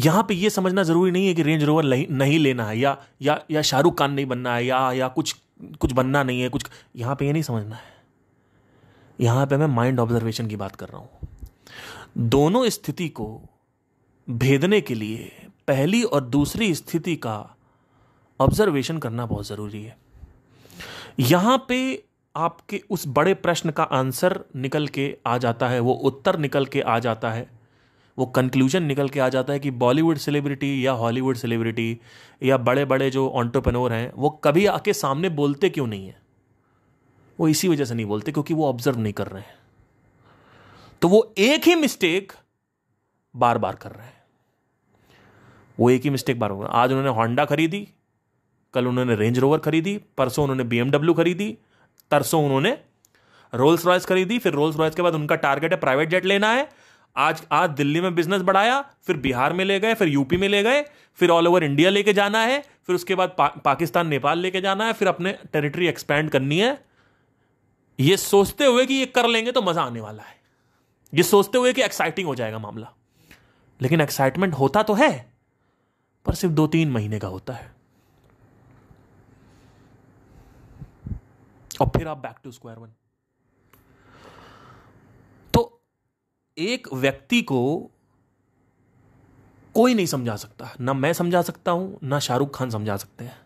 यहां पे ये समझना जरूरी नहीं है कि रेंज रोवर नहीं लेना है या या या शाहरुख खान नहीं बनना है या या कुछ कुछ बनना नहीं है कुछ यहां पे ये नहीं समझना है यहां पे मैं माइंड ऑब्जर्वेशन की बात कर रहा हूं दोनों स्थिति को भेदने के लिए पहली और दूसरी स्थिति का ऑब्जर्वेशन करना बहुत ज़रूरी है यहाँ पे आपके उस बड़े प्रश्न का आंसर निकल के आ जाता है वो उत्तर निकल के आ जाता है वो कंक्लूजन निकल के आ जाता है कि बॉलीवुड सेलिब्रिटी या हॉलीवुड सेलिब्रिटी या बड़े बड़े जो ऑन्टरप्रनोर हैं वो कभी आके सामने बोलते क्यों नहीं है वो इसी वजह से नहीं बोलते क्योंकि वो ऑब्जर्व नहीं कर रहे हैं तो वो एक ही मिस्टेक बार बार कर रहे हैं वो एक ही मिस्टेक बार बार आज उन्होंने होंडा खरीदी कल उन्होंने रेंज रोवर खरीदी परसों उन्होंने बीएमडब्ल्यू खरीदी तरसों उन्होंने रोल्स रॉयस खरीदी फिर रोल्स रॉयस के बाद उनका टारगेट है प्राइवेट जेट लेना है आज आज दिल्ली में बिजनेस बढ़ाया फिर बिहार में ले गए फिर यूपी में ले गए फिर ऑल ओवर इंडिया लेके जाना है फिर उसके बाद पा, पाकिस्तान नेपाल लेके जाना है फिर अपने टेरिटरी एक्सपैंड करनी है ये सोचते हुए कि ये कर लेंगे तो मजा आने वाला है ये सोचते हुए कि एक्साइटिंग हो जाएगा मामला लेकिन एक्साइटमेंट होता तो है पर सिर्फ दो तीन महीने का होता है और फिर आप बैक टू स्क्वायर वन तो एक व्यक्ति को कोई नहीं समझा सकता ना मैं समझा सकता हूं ना शाहरुख खान समझा सकते हैं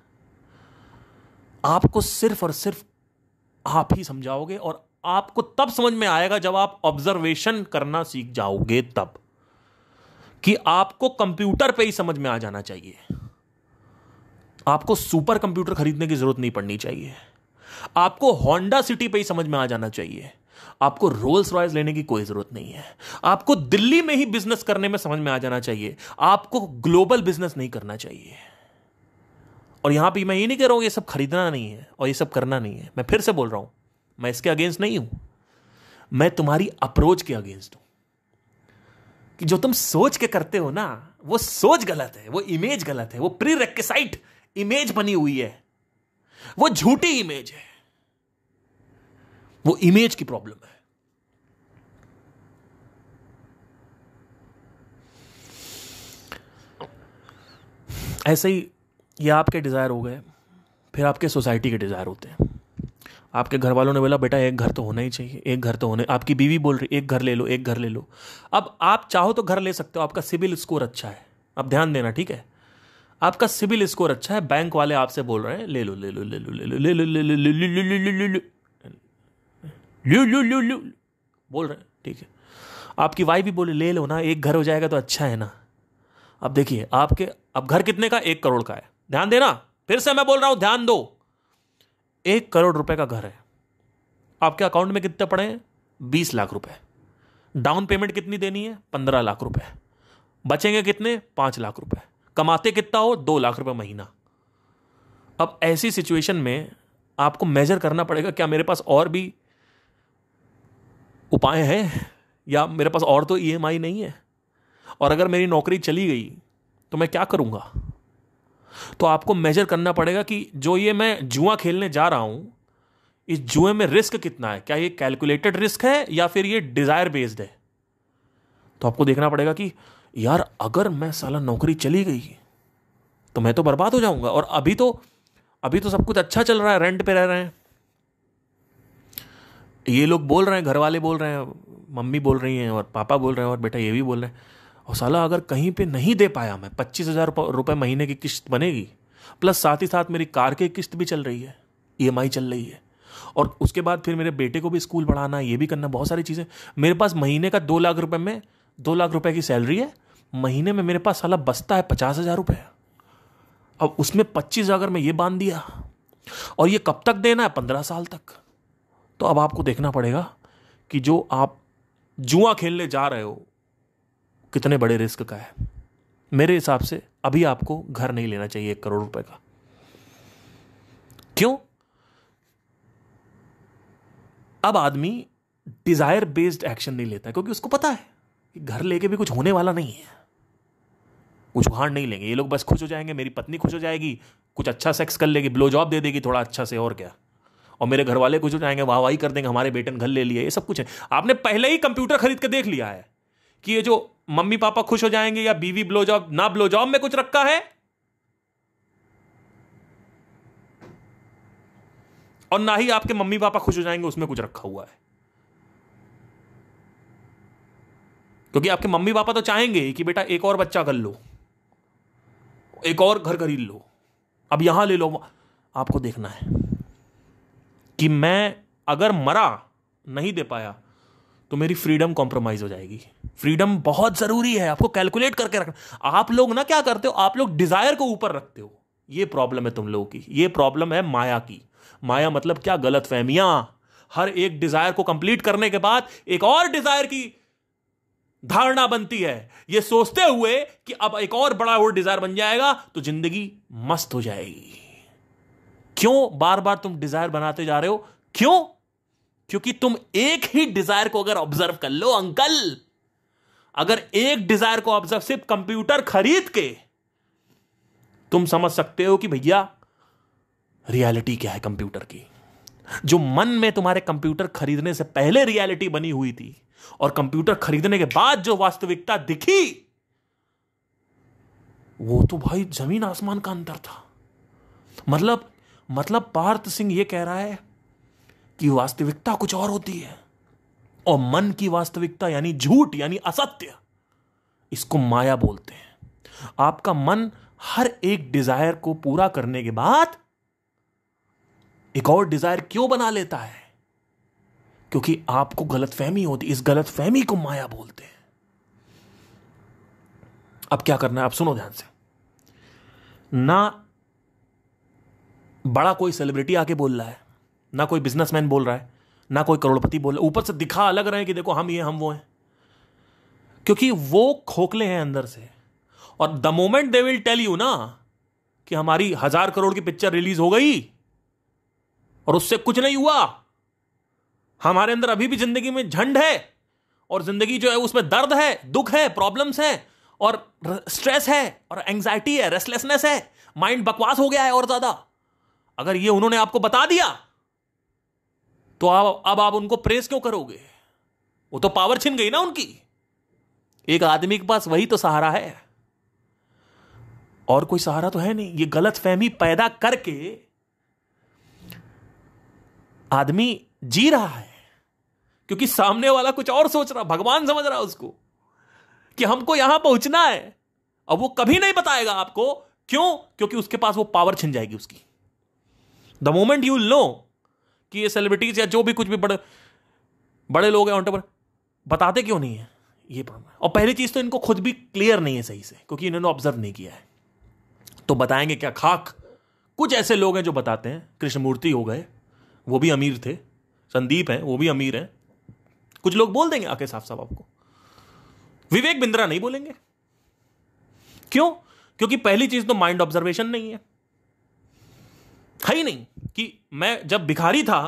आपको सिर्फ और सिर्फ आप ही समझाओगे और आपको तब समझ में आएगा जब आप ऑब्जर्वेशन करना सीख जाओगे तब कि आपको कंप्यूटर पे ही समझ में आ जाना चाहिए आपको सुपर कंप्यूटर खरीदने की जरूरत नहीं पड़नी चाहिए आपको होंडा सिटी पे ही समझ में आ जाना चाहिए आपको रोल्स रॉयस लेने की कोई जरूरत नहीं है आपको दिल्ली में ही बिजनेस करने में समझ में आ जाना चाहिए आपको ग्लोबल बिजनेस नहीं करना चाहिए और यहां पर मैं ये नहीं कह रहा हूं ये सब खरीदना नहीं है और ये सब करना नहीं है मैं फिर से बोल रहा हूं मैं इसके अगेंस्ट नहीं हूं मैं तुम्हारी अप्रोच के अगेंस्ट हूं कि जो तुम सोच के करते हो ना वो सोच गलत है वो इमेज गलत है वो प्री रेक्साइट इमेज बनी हुई है वो झूठी इमेज है वो इमेज की प्रॉब्लम है ऐसे ही ये आपके डिज़ायर हो गए फिर आपके सोसाइटी के डिज़ायर होते हैं आपके घर वालों ने बोला बेटा एक घर तो होना ही चाहिए एक घर तो होने आपकी बीवी बोल रही एक घर ले लो एक घर ले लो अब आप चाहो तो घर ले सकते हो आपका सिविल स्कोर अच्छा है अब ध्यान देना ठीक है आपका सिविल स्कोर अच्छा है बैंक वाले आपसे बोल रहे हैं ले लो ले लो ले लो ले लो ले लो ले लो ले लो ले लो ले लो लो लो लो लो बोल रहे हैं ठीक है आपकी वाइफ भी बोले ले लो ना एक घर हो जाएगा तो अच्छा है ना अब देखिए आपके अब घर कितने का एक करोड़ का है ध्यान देना फिर से मैं बोल रहा हूँ ध्यान दो एक करोड़ रुपए का घर है आपके अकाउंट में कितने पड़े हैं बीस लाख रुपए डाउन पेमेंट कितनी देनी है पंद्रह लाख रुपए बचेंगे कितने पाँच लाख रुपए कमाते कितना हो दो लाख रुपए महीना अब ऐसी सिचुएशन में आपको मेजर करना पड़ेगा क्या मेरे पास और भी उपाय हैं या मेरे पास और तो ईएमआई e नहीं है और अगर मेरी नौकरी चली गई तो मैं क्या करूँगा तो आपको मेजर करना पड़ेगा कि जो ये मैं जुआ खेलने जा रहा हूं इस जुए में रिस्क कितना है क्या ये कैलकुलेटेड रिस्क है या फिर ये डिज़ायर बेस्ड है तो आपको देखना पड़ेगा कि यार अगर मैं साला नौकरी चली गई तो मैं तो बर्बाद हो जाऊंगा और अभी तो अभी तो सब कुछ अच्छा चल रहा है रेंट पे रह रहे हैं ये लोग बोल रहे हैं घर वाले बोल रहे हैं मम्मी बोल रही हैं और पापा बोल रहे हैं और बेटा ये भी बोल रहे हैं और साला अगर कहीं पे नहीं दे पाया मैं पच्चीस हज़ार रुपये महीने की किस्त बनेगी प्लस साथ ही साथ मेरी कार की किस्त भी चल रही है ई e चल रही है और उसके बाद फिर मेरे बेटे को भी स्कूल पढ़ाना ये भी करना बहुत सारी चीज़ें मेरे पास महीने का दो लाख रुपये में दो लाख रुपये की सैलरी है महीने में मेरे पास साला बसता है पचास हज़ार रुपये अब उसमें पच्चीस अगर मैं ये बांध दिया और ये कब तक देना है पंद्रह साल तक तो अब आपको देखना पड़ेगा कि जो आप जुआ खेलने जा रहे हो कितने बड़े रिस्क का है मेरे हिसाब से अभी आपको घर नहीं लेना चाहिए एक करोड़ रुपए का क्यों अब आदमी डिजायर बेस्ड एक्शन नहीं लेता क्योंकि उसको पता है कि घर लेके भी कुछ होने वाला नहीं है कुछ उहाड़ नहीं लेंगे ये लोग बस खुश हो जाएंगे मेरी पत्नी खुश हो जाएगी कुछ अच्छा सेक्स कर लेगी ब्लो जॉब दे देगी थोड़ा अच्छा से और क्या और मेरे घर वाले कुछ हो जाएंगे वाह वाही कर देंगे हमारे बेटे ने घर ले लिया ये सब कुछ है आपने पहले ही कंप्यूटर खरीद के देख लिया है कि ये जो मम्मी पापा खुश हो जाएंगे या बीवी ब्लो जॉब ना ब्लो जॉब में कुछ रखा है और ना ही आपके मम्मी पापा खुश हो जाएंगे उसमें कुछ रखा हुआ है क्योंकि आपके मम्मी पापा तो चाहेंगे कि बेटा एक और बच्चा कर लो एक और घर खरीद लो अब यहां ले लो आपको देखना है कि मैं अगर मरा नहीं दे पाया तो मेरी फ्रीडम कॉम्प्रोमाइज़ हो जाएगी फ्रीडम बहुत ज़रूरी है आपको कैलकुलेट करके रखना आप लोग ना क्या करते हो आप लोग डिज़ायर को ऊपर रखते हो ये प्रॉब्लम है तुम लोगों की ये प्रॉब्लम है माया की माया मतलब क्या गलत फहमिया हर एक डिज़ायर को कंप्लीट करने के बाद एक और डिज़ायर की धारणा बनती है ये सोचते हुए कि अब एक और बड़ा वो डिज़ायर बन जाएगा तो जिंदगी मस्त हो जाएगी क्यों बार बार तुम डिज़ायर बनाते जा रहे हो क्यों क्योंकि तुम एक ही डिजायर को अगर ऑब्जर्व कर लो अंकल अगर एक डिजायर को ऑब्जर्व सिर्फ कंप्यूटर खरीद के तुम समझ सकते हो कि भैया रियलिटी क्या है कंप्यूटर की जो मन में तुम्हारे कंप्यूटर खरीदने से पहले रियलिटी बनी हुई थी और कंप्यूटर खरीदने के बाद जो वास्तविकता दिखी वो तो भाई जमीन आसमान का अंतर था मतलब मतलब पार्थ सिंह ये कह रहा है की वास्तविकता कुछ और होती है और मन की वास्तविकता यानी झूठ यानी असत्य इसको माया बोलते हैं आपका मन हर एक डिजायर को पूरा करने के बाद एक और डिजायर क्यों बना लेता है क्योंकि आपको गलत फहमी होती इस गलत फहमी को माया बोलते हैं अब क्या करना है आप सुनो ध्यान से ना बड़ा कोई सेलिब्रिटी आके बोल रहा है ना कोई बिजनेसमैन बोल रहा है ना कोई करोड़पति बोल रहा है ऊपर से दिखा अलग रहे हैं कि देखो हम ये हम वो हैं क्योंकि वो खोखले हैं अंदर से और the moment they will tell you ना कि हमारी हजार करोड़ की पिक्चर रिलीज हो गई और उससे कुछ नहीं हुआ हमारे अंदर अभी भी जिंदगी में झंड है और जिंदगी जो है उसमें दर्द है दुख है प्रॉब्लम्स है और स्ट्रेस है और एंग्जाइटी है रेस्टलेसनेस है माइंड बकवास हो गया है और ज्यादा अगर ये उन्होंने आपको बता दिया तो आप अब आप उनको प्रेस क्यों करोगे वो तो पावर छिन गई ना उनकी एक आदमी के पास वही तो सहारा है और कोई सहारा तो है नहीं ये गलत फहमी पैदा करके आदमी जी रहा है क्योंकि सामने वाला कुछ और सोच रहा भगवान समझ रहा उसको कि हमको यहां पहुंचना है अब वो कभी नहीं बताएगा आपको क्यों क्योंकि उसके पास वो पावर छिन जाएगी उसकी द मोमेंट यू नो कि ये सेलिब्रिटीज या जो भी कुछ भी बड़े बड़े लोग हैं ऑन्टरपर बताते क्यों नहीं है ये प्रॉब्लम और पहली चीज़ तो इनको खुद भी क्लियर नहीं है सही से क्योंकि इन्होंने ऑब्जर्व नहीं किया है तो बताएंगे क्या खाक कुछ ऐसे लोग हैं जो बताते हैं कृष्णमूर्ति हो गए वो भी अमीर थे संदीप हैं वो भी अमीर हैं कुछ लोग बोल देंगे आके साफ साफ आपको विवेक बिंद्रा नहीं बोलेंगे क्यों क्योंकि पहली चीज तो माइंड ऑब्जर्वेशन नहीं है है ही नहीं कि मैं जब भिखारी था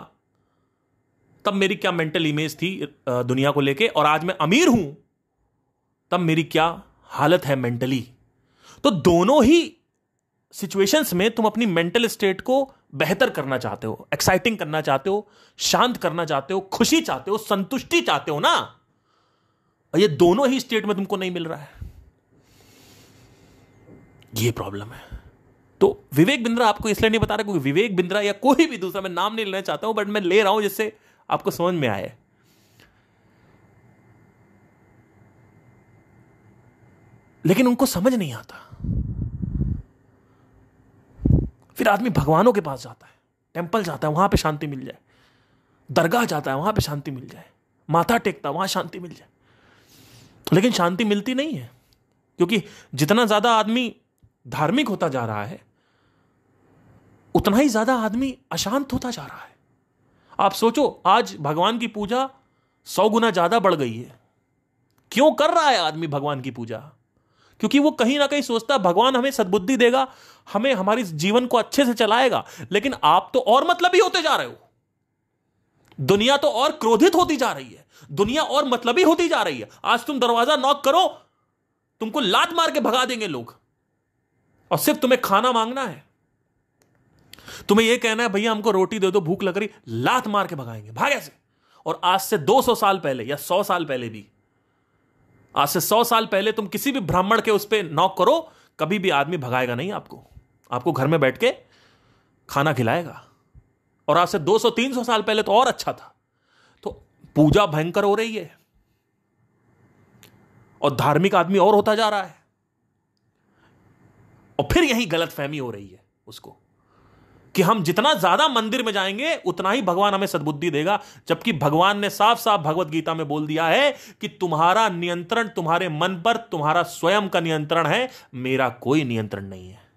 तब मेरी क्या मेंटल इमेज थी दुनिया को लेके और आज मैं अमीर हूं तब मेरी क्या हालत है मेंटली तो दोनों ही सिचुएशंस में तुम अपनी मेंटल स्टेट को बेहतर करना चाहते हो एक्साइटिंग करना चाहते हो शांत करना चाहते हो खुशी चाहते हो संतुष्टि चाहते हो ना और ये दोनों ही स्टेट में तुमको नहीं मिल रहा है ये प्रॉब्लम है तो विवेक बिंद्रा आपको इसलिए नहीं बता रहा क्योंकि विवेक बिंद्रा या कोई भी दूसरा मैं नाम नहीं लेना चाहता हूं बट मैं ले रहा हूं जिससे आपको समझ में आए लेकिन उनको समझ नहीं आता फिर आदमी भगवानों के पास जाता है टेम्पल जाता है वहां पे शांति मिल जाए दरगाह जाता है वहां पे शांति मिल जाए माथा टेकता वहां शांति मिल जाए लेकिन शांति मिलती नहीं है क्योंकि जितना ज़्यादा आदमी धार्मिक होता जा रहा है उतना ही ज़्यादा आदमी अशांत होता जा रहा है आप सोचो आज भगवान की पूजा सौ गुना ज़्यादा बढ़ गई है क्यों कर रहा है आदमी भगवान की पूजा क्योंकि वो कहीं ना कहीं सोचता भगवान हमें सद्बुद्धि देगा हमें हमारे जीवन को अच्छे से चलाएगा लेकिन आप तो और मतलब ही होते जा रहे हो दुनिया तो और क्रोधित होती जा रही है दुनिया और मतलबी होती जा रही है आज तुम दरवाजा नॉक करो तुमको लात मार के भगा देंगे लोग और सिर्फ तुम्हें खाना मांगना है तुम्हें यह कहना है भैया हमको रोटी दे दो भूख लग रही लात मार के भगाएंगे भागे से और आज से 200 साल पहले या 100 साल पहले भी आज से 100 साल पहले तुम किसी भी ब्राह्मण के उस पर नॉक करो कभी भी आदमी भगाएगा नहीं आपको आपको घर में बैठ के खाना खिलाएगा और आज से 200 300 साल पहले तो और अच्छा था तो पूजा भयंकर हो रही है और धार्मिक आदमी और होता जा रहा है और फिर यही गलतफहमी हो रही है उसको कि हम जितना ज्यादा मंदिर में जाएंगे उतना ही भगवान हमें सद्बुद्धि देगा जबकि भगवान ने साफ साफ भगवत गीता में बोल दिया है कि तुम्हारा नियंत्रण तुम्हारे मन पर तुम्हारा स्वयं का नियंत्रण है मेरा कोई नियंत्रण नहीं है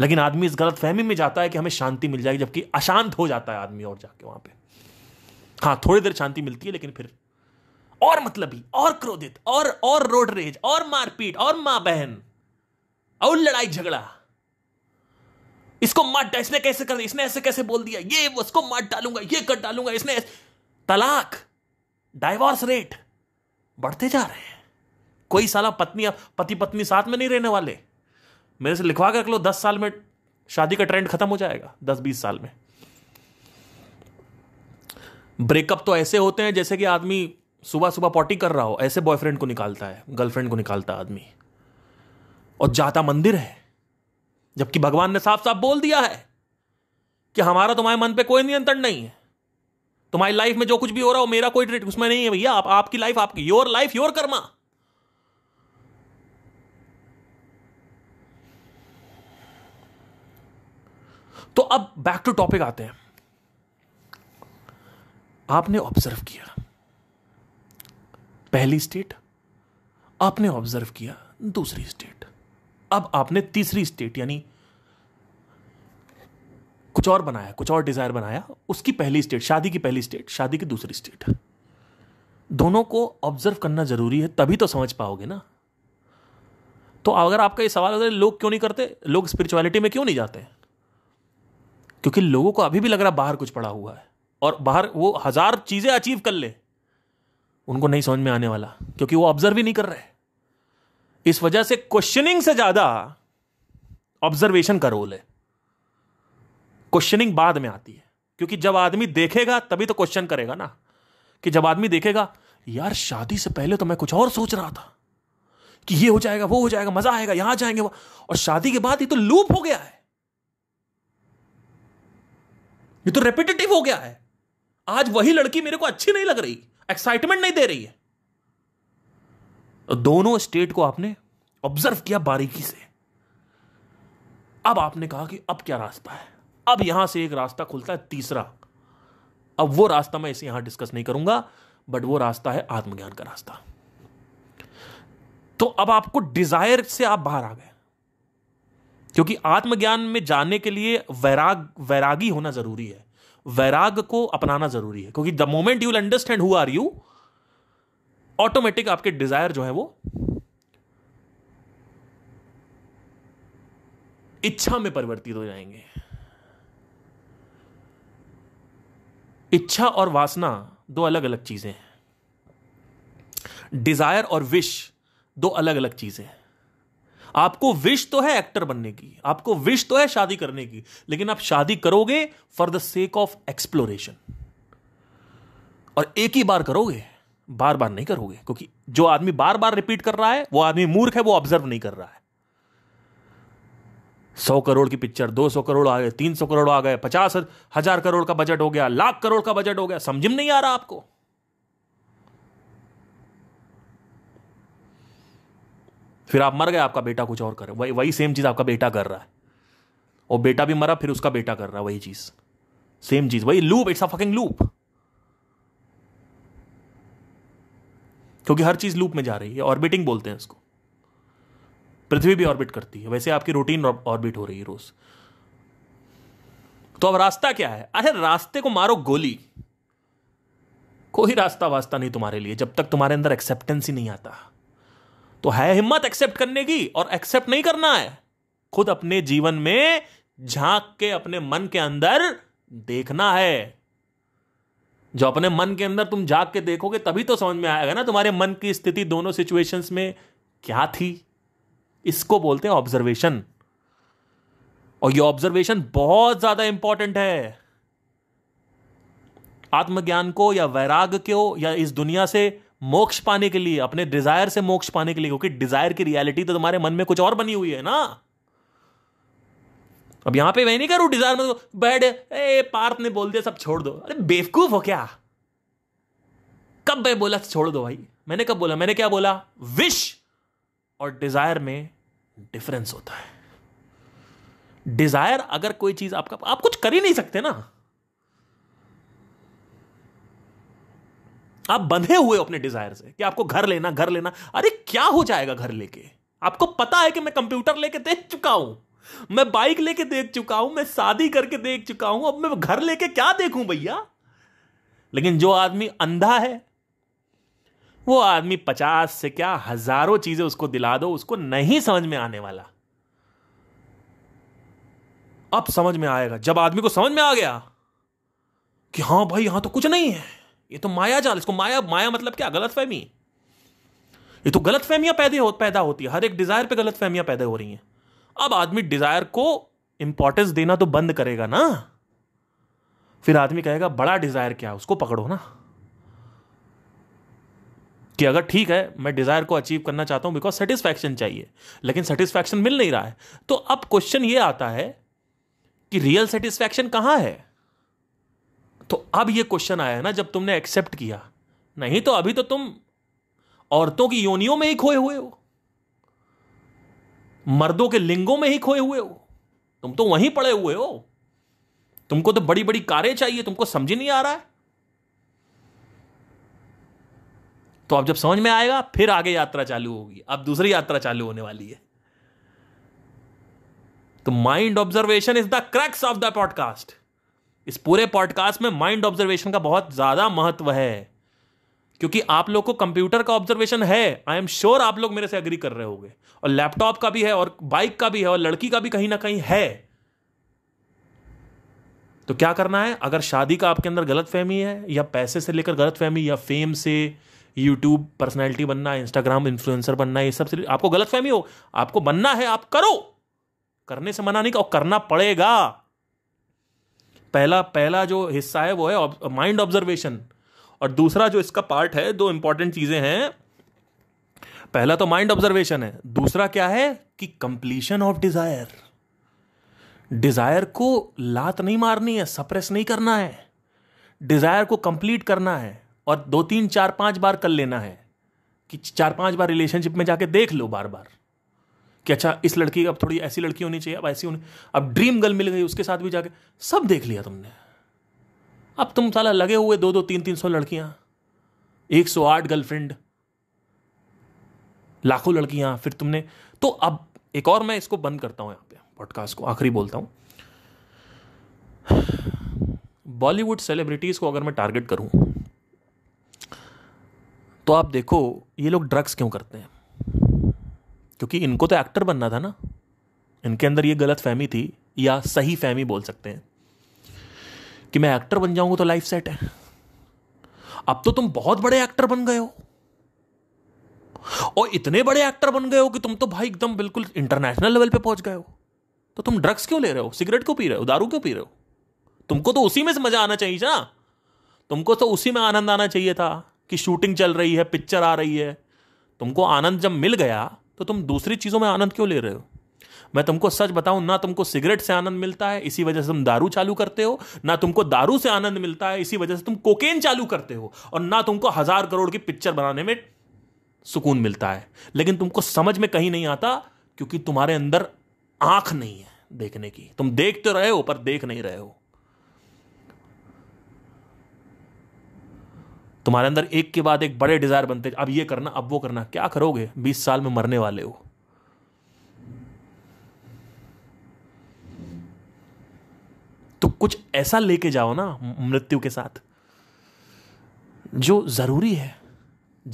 लेकिन आदमी इस गलत फहमी में जाता है कि हमें शांति मिल जाएगी जबकि अशांत हो जाता है आदमी और जाके वहां पर हाँ थोड़ी देर शांति मिलती है लेकिन फिर और मतलब ही और क्रोधित और और रोडरेज और मारपीट और मां बहन और लड़ाई झगड़ा इसको मार डा इसने कैसे कर दिया इसने ऐसे कैसे बोल दिया ये उसको मार डालूंगा ये कर डालूंगा इसने ऐसे... तलाक डाइवोर्स रेट बढ़ते जा रहे हैं कोई साला पत्नी पति पत्नी साथ में नहीं रहने वाले मेरे से लिखवा कर रख लो दस साल में शादी का ट्रेंड खत्म हो जाएगा दस बीस साल में ब्रेकअप तो ऐसे होते हैं जैसे कि आदमी सुबह सुबह पॉटी कर रहा हो ऐसे बॉयफ्रेंड को निकालता है गर्लफ्रेंड को निकालता है आदमी और जाता मंदिर है जबकि भगवान ने साफ साफ बोल दिया है कि हमारा तुम्हारे मन पे कोई नियंत्रण नहीं है तुम्हारी लाइफ में जो कुछ भी हो रहा हो मेरा कोई ट्रीट उसमें नहीं है भैया आप, आपकी लाइफ आपकी योर लाइफ योर कर्मा तो अब बैक टू टॉपिक आते हैं आपने ऑब्जर्व किया पहली स्टेट आपने ऑब्जर्व किया दूसरी स्टेट अब आपने तीसरी स्टेट यानी कुछ और बनाया कुछ और डिजायर बनाया उसकी पहली स्टेट शादी की पहली स्टेट शादी की दूसरी स्टेट दोनों को ऑब्जर्व करना जरूरी है तभी तो समझ पाओगे ना तो अगर आपका ये सवाल अगर लोग क्यों नहीं करते लोग स्पिरिचुअलिटी में क्यों नहीं जाते क्योंकि लोगों को अभी भी लग रहा बाहर कुछ पड़ा हुआ है और बाहर वो हजार चीजें अचीव कर ले उनको नहीं समझ में आने वाला क्योंकि वो ऑब्जर्व ही नहीं कर रहे इस वजह से क्वेश्चनिंग से ज्यादा ऑब्जर्वेशन का रोल है क्वेश्चनिंग बाद में आती है क्योंकि जब आदमी देखेगा तभी तो क्वेश्चन करेगा ना कि जब आदमी देखेगा यार शादी से पहले तो मैं कुछ और सोच रहा था कि ये हो जाएगा वो हो जाएगा मजा आएगा यहां जाएंगे वो और शादी के बाद ये तो लूप हो गया है ये तो रेपिटेटिव हो गया है आज वही लड़की मेरे को अच्छी नहीं लग रही एक्साइटमेंट नहीं दे रही है दोनों स्टेट को आपने ऑब्जर्व किया बारीकी से अब आपने कहा कि अब क्या रास्ता है अब यहां से एक रास्ता खुलता है तीसरा अब वो रास्ता मैं इसे यहां डिस्कस नहीं करूंगा बट वो रास्ता है आत्मज्ञान का रास्ता तो अब आपको डिजायर से आप बाहर आ गए क्योंकि आत्मज्ञान में जाने के लिए वैराग वैरागी होना जरूरी है वैराग को अपनाना जरूरी है क्योंकि the moment you will understand who are you automatic आपके डिजायर जो है वो इच्छा में परिवर्तित हो जाएंगे इच्छा और वासना दो अलग अलग चीजें हैं डिजायर और विश दो अलग अलग चीजें हैं आपको विश तो है एक्टर बनने की आपको विश तो है शादी करने की लेकिन आप शादी करोगे for the sake of exploration और एक ही बार करोगे बार बार नहीं करोगे क्योंकि जो आदमी बार बार रिपीट कर रहा है वो आदमी मूर्ख है वो ऑब्जर्व नहीं कर रहा है सौ करोड़ की पिक्चर दो सौ करोड़ आ गए तीन सौ करोड़ आ गए पचास हजार करोड़ का बजट हो गया लाख करोड़ का बजट हो गया समझ में नहीं आ रहा आपको फिर आप मर गए आपका बेटा कुछ और करे वही वही सेम चीज आपका बेटा कर रहा है और बेटा भी मरा फिर उसका बेटा कर रहा है वही चीज सेम चीज वही loop it's a fucking loop क्योंकि हर चीज़ लूप में जा रही है ऑर्बिटिंग बोलते हैं इसको पृथ्वी भी ऑर्बिट करती है वैसे आपकी रूटीन ऑर्बिट हो रही है रोज तो अब रास्ता क्या है अरे रास्ते को मारो गोली कोई रास्ता वास्ता नहीं तुम्हारे लिए जब तक तुम्हारे अंदर एक्सेप्टेंस ही नहीं आता तो है हिम्मत एक्सेप्ट करने की और एक्सेप्ट नहीं करना है खुद अपने जीवन में झांक के अपने मन के अंदर देखना है जो अपने मन के अंदर तुम जाग के देखोगे तभी तो समझ में आएगा ना तुम्हारे मन की स्थिति दोनों सिचुएशंस में क्या थी इसको बोलते हैं ऑब्जर्वेशन और ये ऑब्जर्वेशन बहुत ज्यादा इंपॉर्टेंट है आत्मज्ञान को या वैराग को या इस दुनिया से मोक्ष पाने के लिए अपने डिजायर से मोक्ष पाने के लिए क्योंकि डिजायर की रियलिटी तो तुम्हारे मन में कुछ और बनी हुई है ना अब यहाँ पे मैं नहीं करूँ डिजायर मतलब बैड ए पार्थ ने बोल दिया सब छोड़ दो अरे बेवकूफ हो क्या कब मैं बोला छोड़ दो भाई मैंने कब बोला मैंने क्या बोला विश और डिजायर में डिफरेंस होता है डिजायर अगर कोई चीज आपका आप कुछ कर ही नहीं सकते ना आप बंधे हुए अपने डिजायर से कि आपको घर लेना घर लेना अरे क्या हो जाएगा घर लेके आपको पता है कि मैं कंप्यूटर लेके देख चुका हूं मैं बाइक लेके देख चुका हूं मैं शादी करके देख चुका हूं अब मैं घर लेके क्या देखूं भैया लेकिन जो आदमी अंधा है वो आदमी पचास से क्या हजारों चीजें उसको दिला दो उसको नहीं समझ में आने वाला अब समझ में आएगा जब आदमी को समझ में आ गया कि हां भाई यहां तो कुछ नहीं है ये तो माया जाल इसको माया माया मतलब क्या गलत फहमी ये तो गलत फहमियां पैदा हो पैदा होती है हर एक डिजायर पे गलत फहमियां पैदा हो रही हैं अब आदमी डिजायर को इंपॉर्टेंस देना तो बंद करेगा ना फिर आदमी कहेगा बड़ा डिजायर क्या है उसको पकड़ो ना कि अगर ठीक है मैं डिजायर को अचीव करना चाहता हूं बिकॉज सेटिस्फैक्शन चाहिए लेकिन सेटिस्फैक्शन मिल नहीं रहा है तो अब क्वेश्चन ये आता है कि रियल सेटिस्फैक्शन कहां है तो अब ये क्वेश्चन आया है ना जब तुमने एक्सेप्ट किया नहीं तो अभी तो तुम औरतों की योनियों में ही खोए हुए हो मर्दों के लिंगों में ही खोए हुए हो तुम तो वहीं पड़े हुए हो तुमको तो बड़ी बड़ी कारें चाहिए तुमको समझ नहीं आ रहा है तो अब जब समझ में आएगा फिर आगे यात्रा चालू होगी अब दूसरी यात्रा चालू होने वाली है तो mind observation is the crux of the podcast इस पूरे पॉडकास्ट में माइंड ऑब्जर्वेशन का बहुत ज्यादा महत्व है क्योंकि आप लोग को कंप्यूटर का ऑब्जर्वेशन है आई एम श्योर आप लोग मेरे से अग्री कर रहे होगे और लैपटॉप का भी है और बाइक का भी है और लड़की का भी कहीं ना कहीं है तो क्या करना है अगर शादी का आपके अंदर गलत फहमी है या पैसे से लेकर गलत फहमी या फेम से यूट्यूब पर्सनैलिटी बनना इंस्टाग्राम इन्फ्लुएंसर बनना है ये सब से आपको गलत फहमी हो आपको बनना है आप करो करने से मना नहीं और करना पड़ेगा पहला पहला जो हिस्सा है वो है माइंड ऑब्जर्वेशन और दूसरा जो इसका पार्ट है दो इंपॉर्टेंट चीज़ें हैं पहला तो माइंड ऑब्जर्वेशन है दूसरा क्या है कि कंप्लीशन ऑफ डिजायर डिजायर को लात नहीं मारनी है सप्रेस नहीं करना है डिजायर को कंप्लीट करना है और दो तीन चार पांच बार कर लेना है कि चार पांच बार रिलेशनशिप में जाके देख लो बार बार कि अच्छा इस लड़की अब थोड़ी ऐसी लड़की होनी चाहिए अब ऐसी होनी अब ड्रीम गर्ल मिल गई उसके साथ भी जाके सब देख लिया तुमने अब तुम साला लगे हुए दो दो तीन तीन सौ लड़कियां एक सौ आठ गर्लफ्रेंड लाखों लड़कियां फिर तुमने तो अब एक और मैं इसको बंद करता हूं यहां पे पॉडकास्ट को आखिरी बोलता हूं बॉलीवुड सेलिब्रिटीज को अगर मैं टारगेट करूं तो आप देखो ये लोग ड्रग्स क्यों करते हैं क्योंकि इनको तो एक्टर बनना था ना इनके अंदर ये गलत फहमी थी या सही फहमी बोल सकते हैं कि मैं एक्टर बन जाऊंगा तो लाइफ सेट है अब तो तुम बहुत बड़े एक्टर बन गए हो और इतने बड़े एक्टर बन गए हो कि तुम तो भाई एकदम बिल्कुल इंटरनेशनल लेवल पे पहुंच गए हो तो तुम ड्रग्स क्यों ले रहे हो सिगरेट क्यों पी रहे हो दारू क्यों पी रहे हो तुमको तो उसी में से मजा आना चाहिए ना तुमको तो उसी में आनंद आना चाहिए था कि शूटिंग चल रही है पिक्चर आ रही है तुमको आनंद जब मिल गया तो तुम दूसरी चीजों में आनंद क्यों ले रहे हो मैं तुमको सच बताऊं ना तुमको सिगरेट से आनंद मिलता है इसी वजह से तुम दारू चालू करते हो ना तुमको दारू से आनंद मिलता है इसी वजह से तुम कोकेन चालू करते हो और ना तुमको हजार करोड़ की पिक्चर बनाने में सुकून मिलता है लेकिन तुमको समझ में कहीं नहीं आता क्योंकि तुम्हारे अंदर आंख नहीं है देखने की तुम देख तो रहे हो पर देख नहीं रहे हो तुम्हारे अंदर एक के बाद एक बड़े डिजायर बनते अब ये करना अब वो करना क्या करोगे बीस साल में मरने वाले हो तो कुछ ऐसा लेके जाओ ना मृत्यु के साथ जो जरूरी है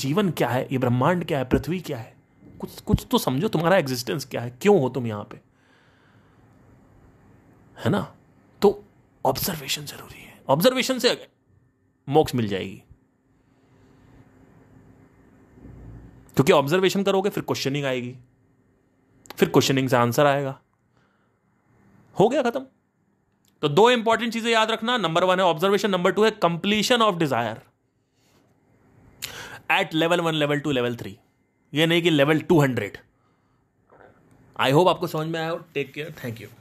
जीवन क्या है ये ब्रह्मांड क्या है पृथ्वी क्या है कुछ कुछ तो समझो तुम्हारा एग्जिस्टेंस क्या है क्यों हो तुम यहां पे है ना तो ऑब्जर्वेशन जरूरी है ऑब्जर्वेशन से मोक्ष मिल जाएगी क्योंकि ऑब्जर्वेशन करोगे फिर क्वेश्चनिंग आएगी फिर क्वेश्चनिंग से आंसर आएगा हो गया खत्म तो दो इंपॉर्टेंट चीजें याद रखना नंबर वन है ऑब्जर्वेशन नंबर टू है completion of desire at level one level two level three ये नहीं कि level two hundred I hope आपको समझ में आया हो टेक केयर थैंक यू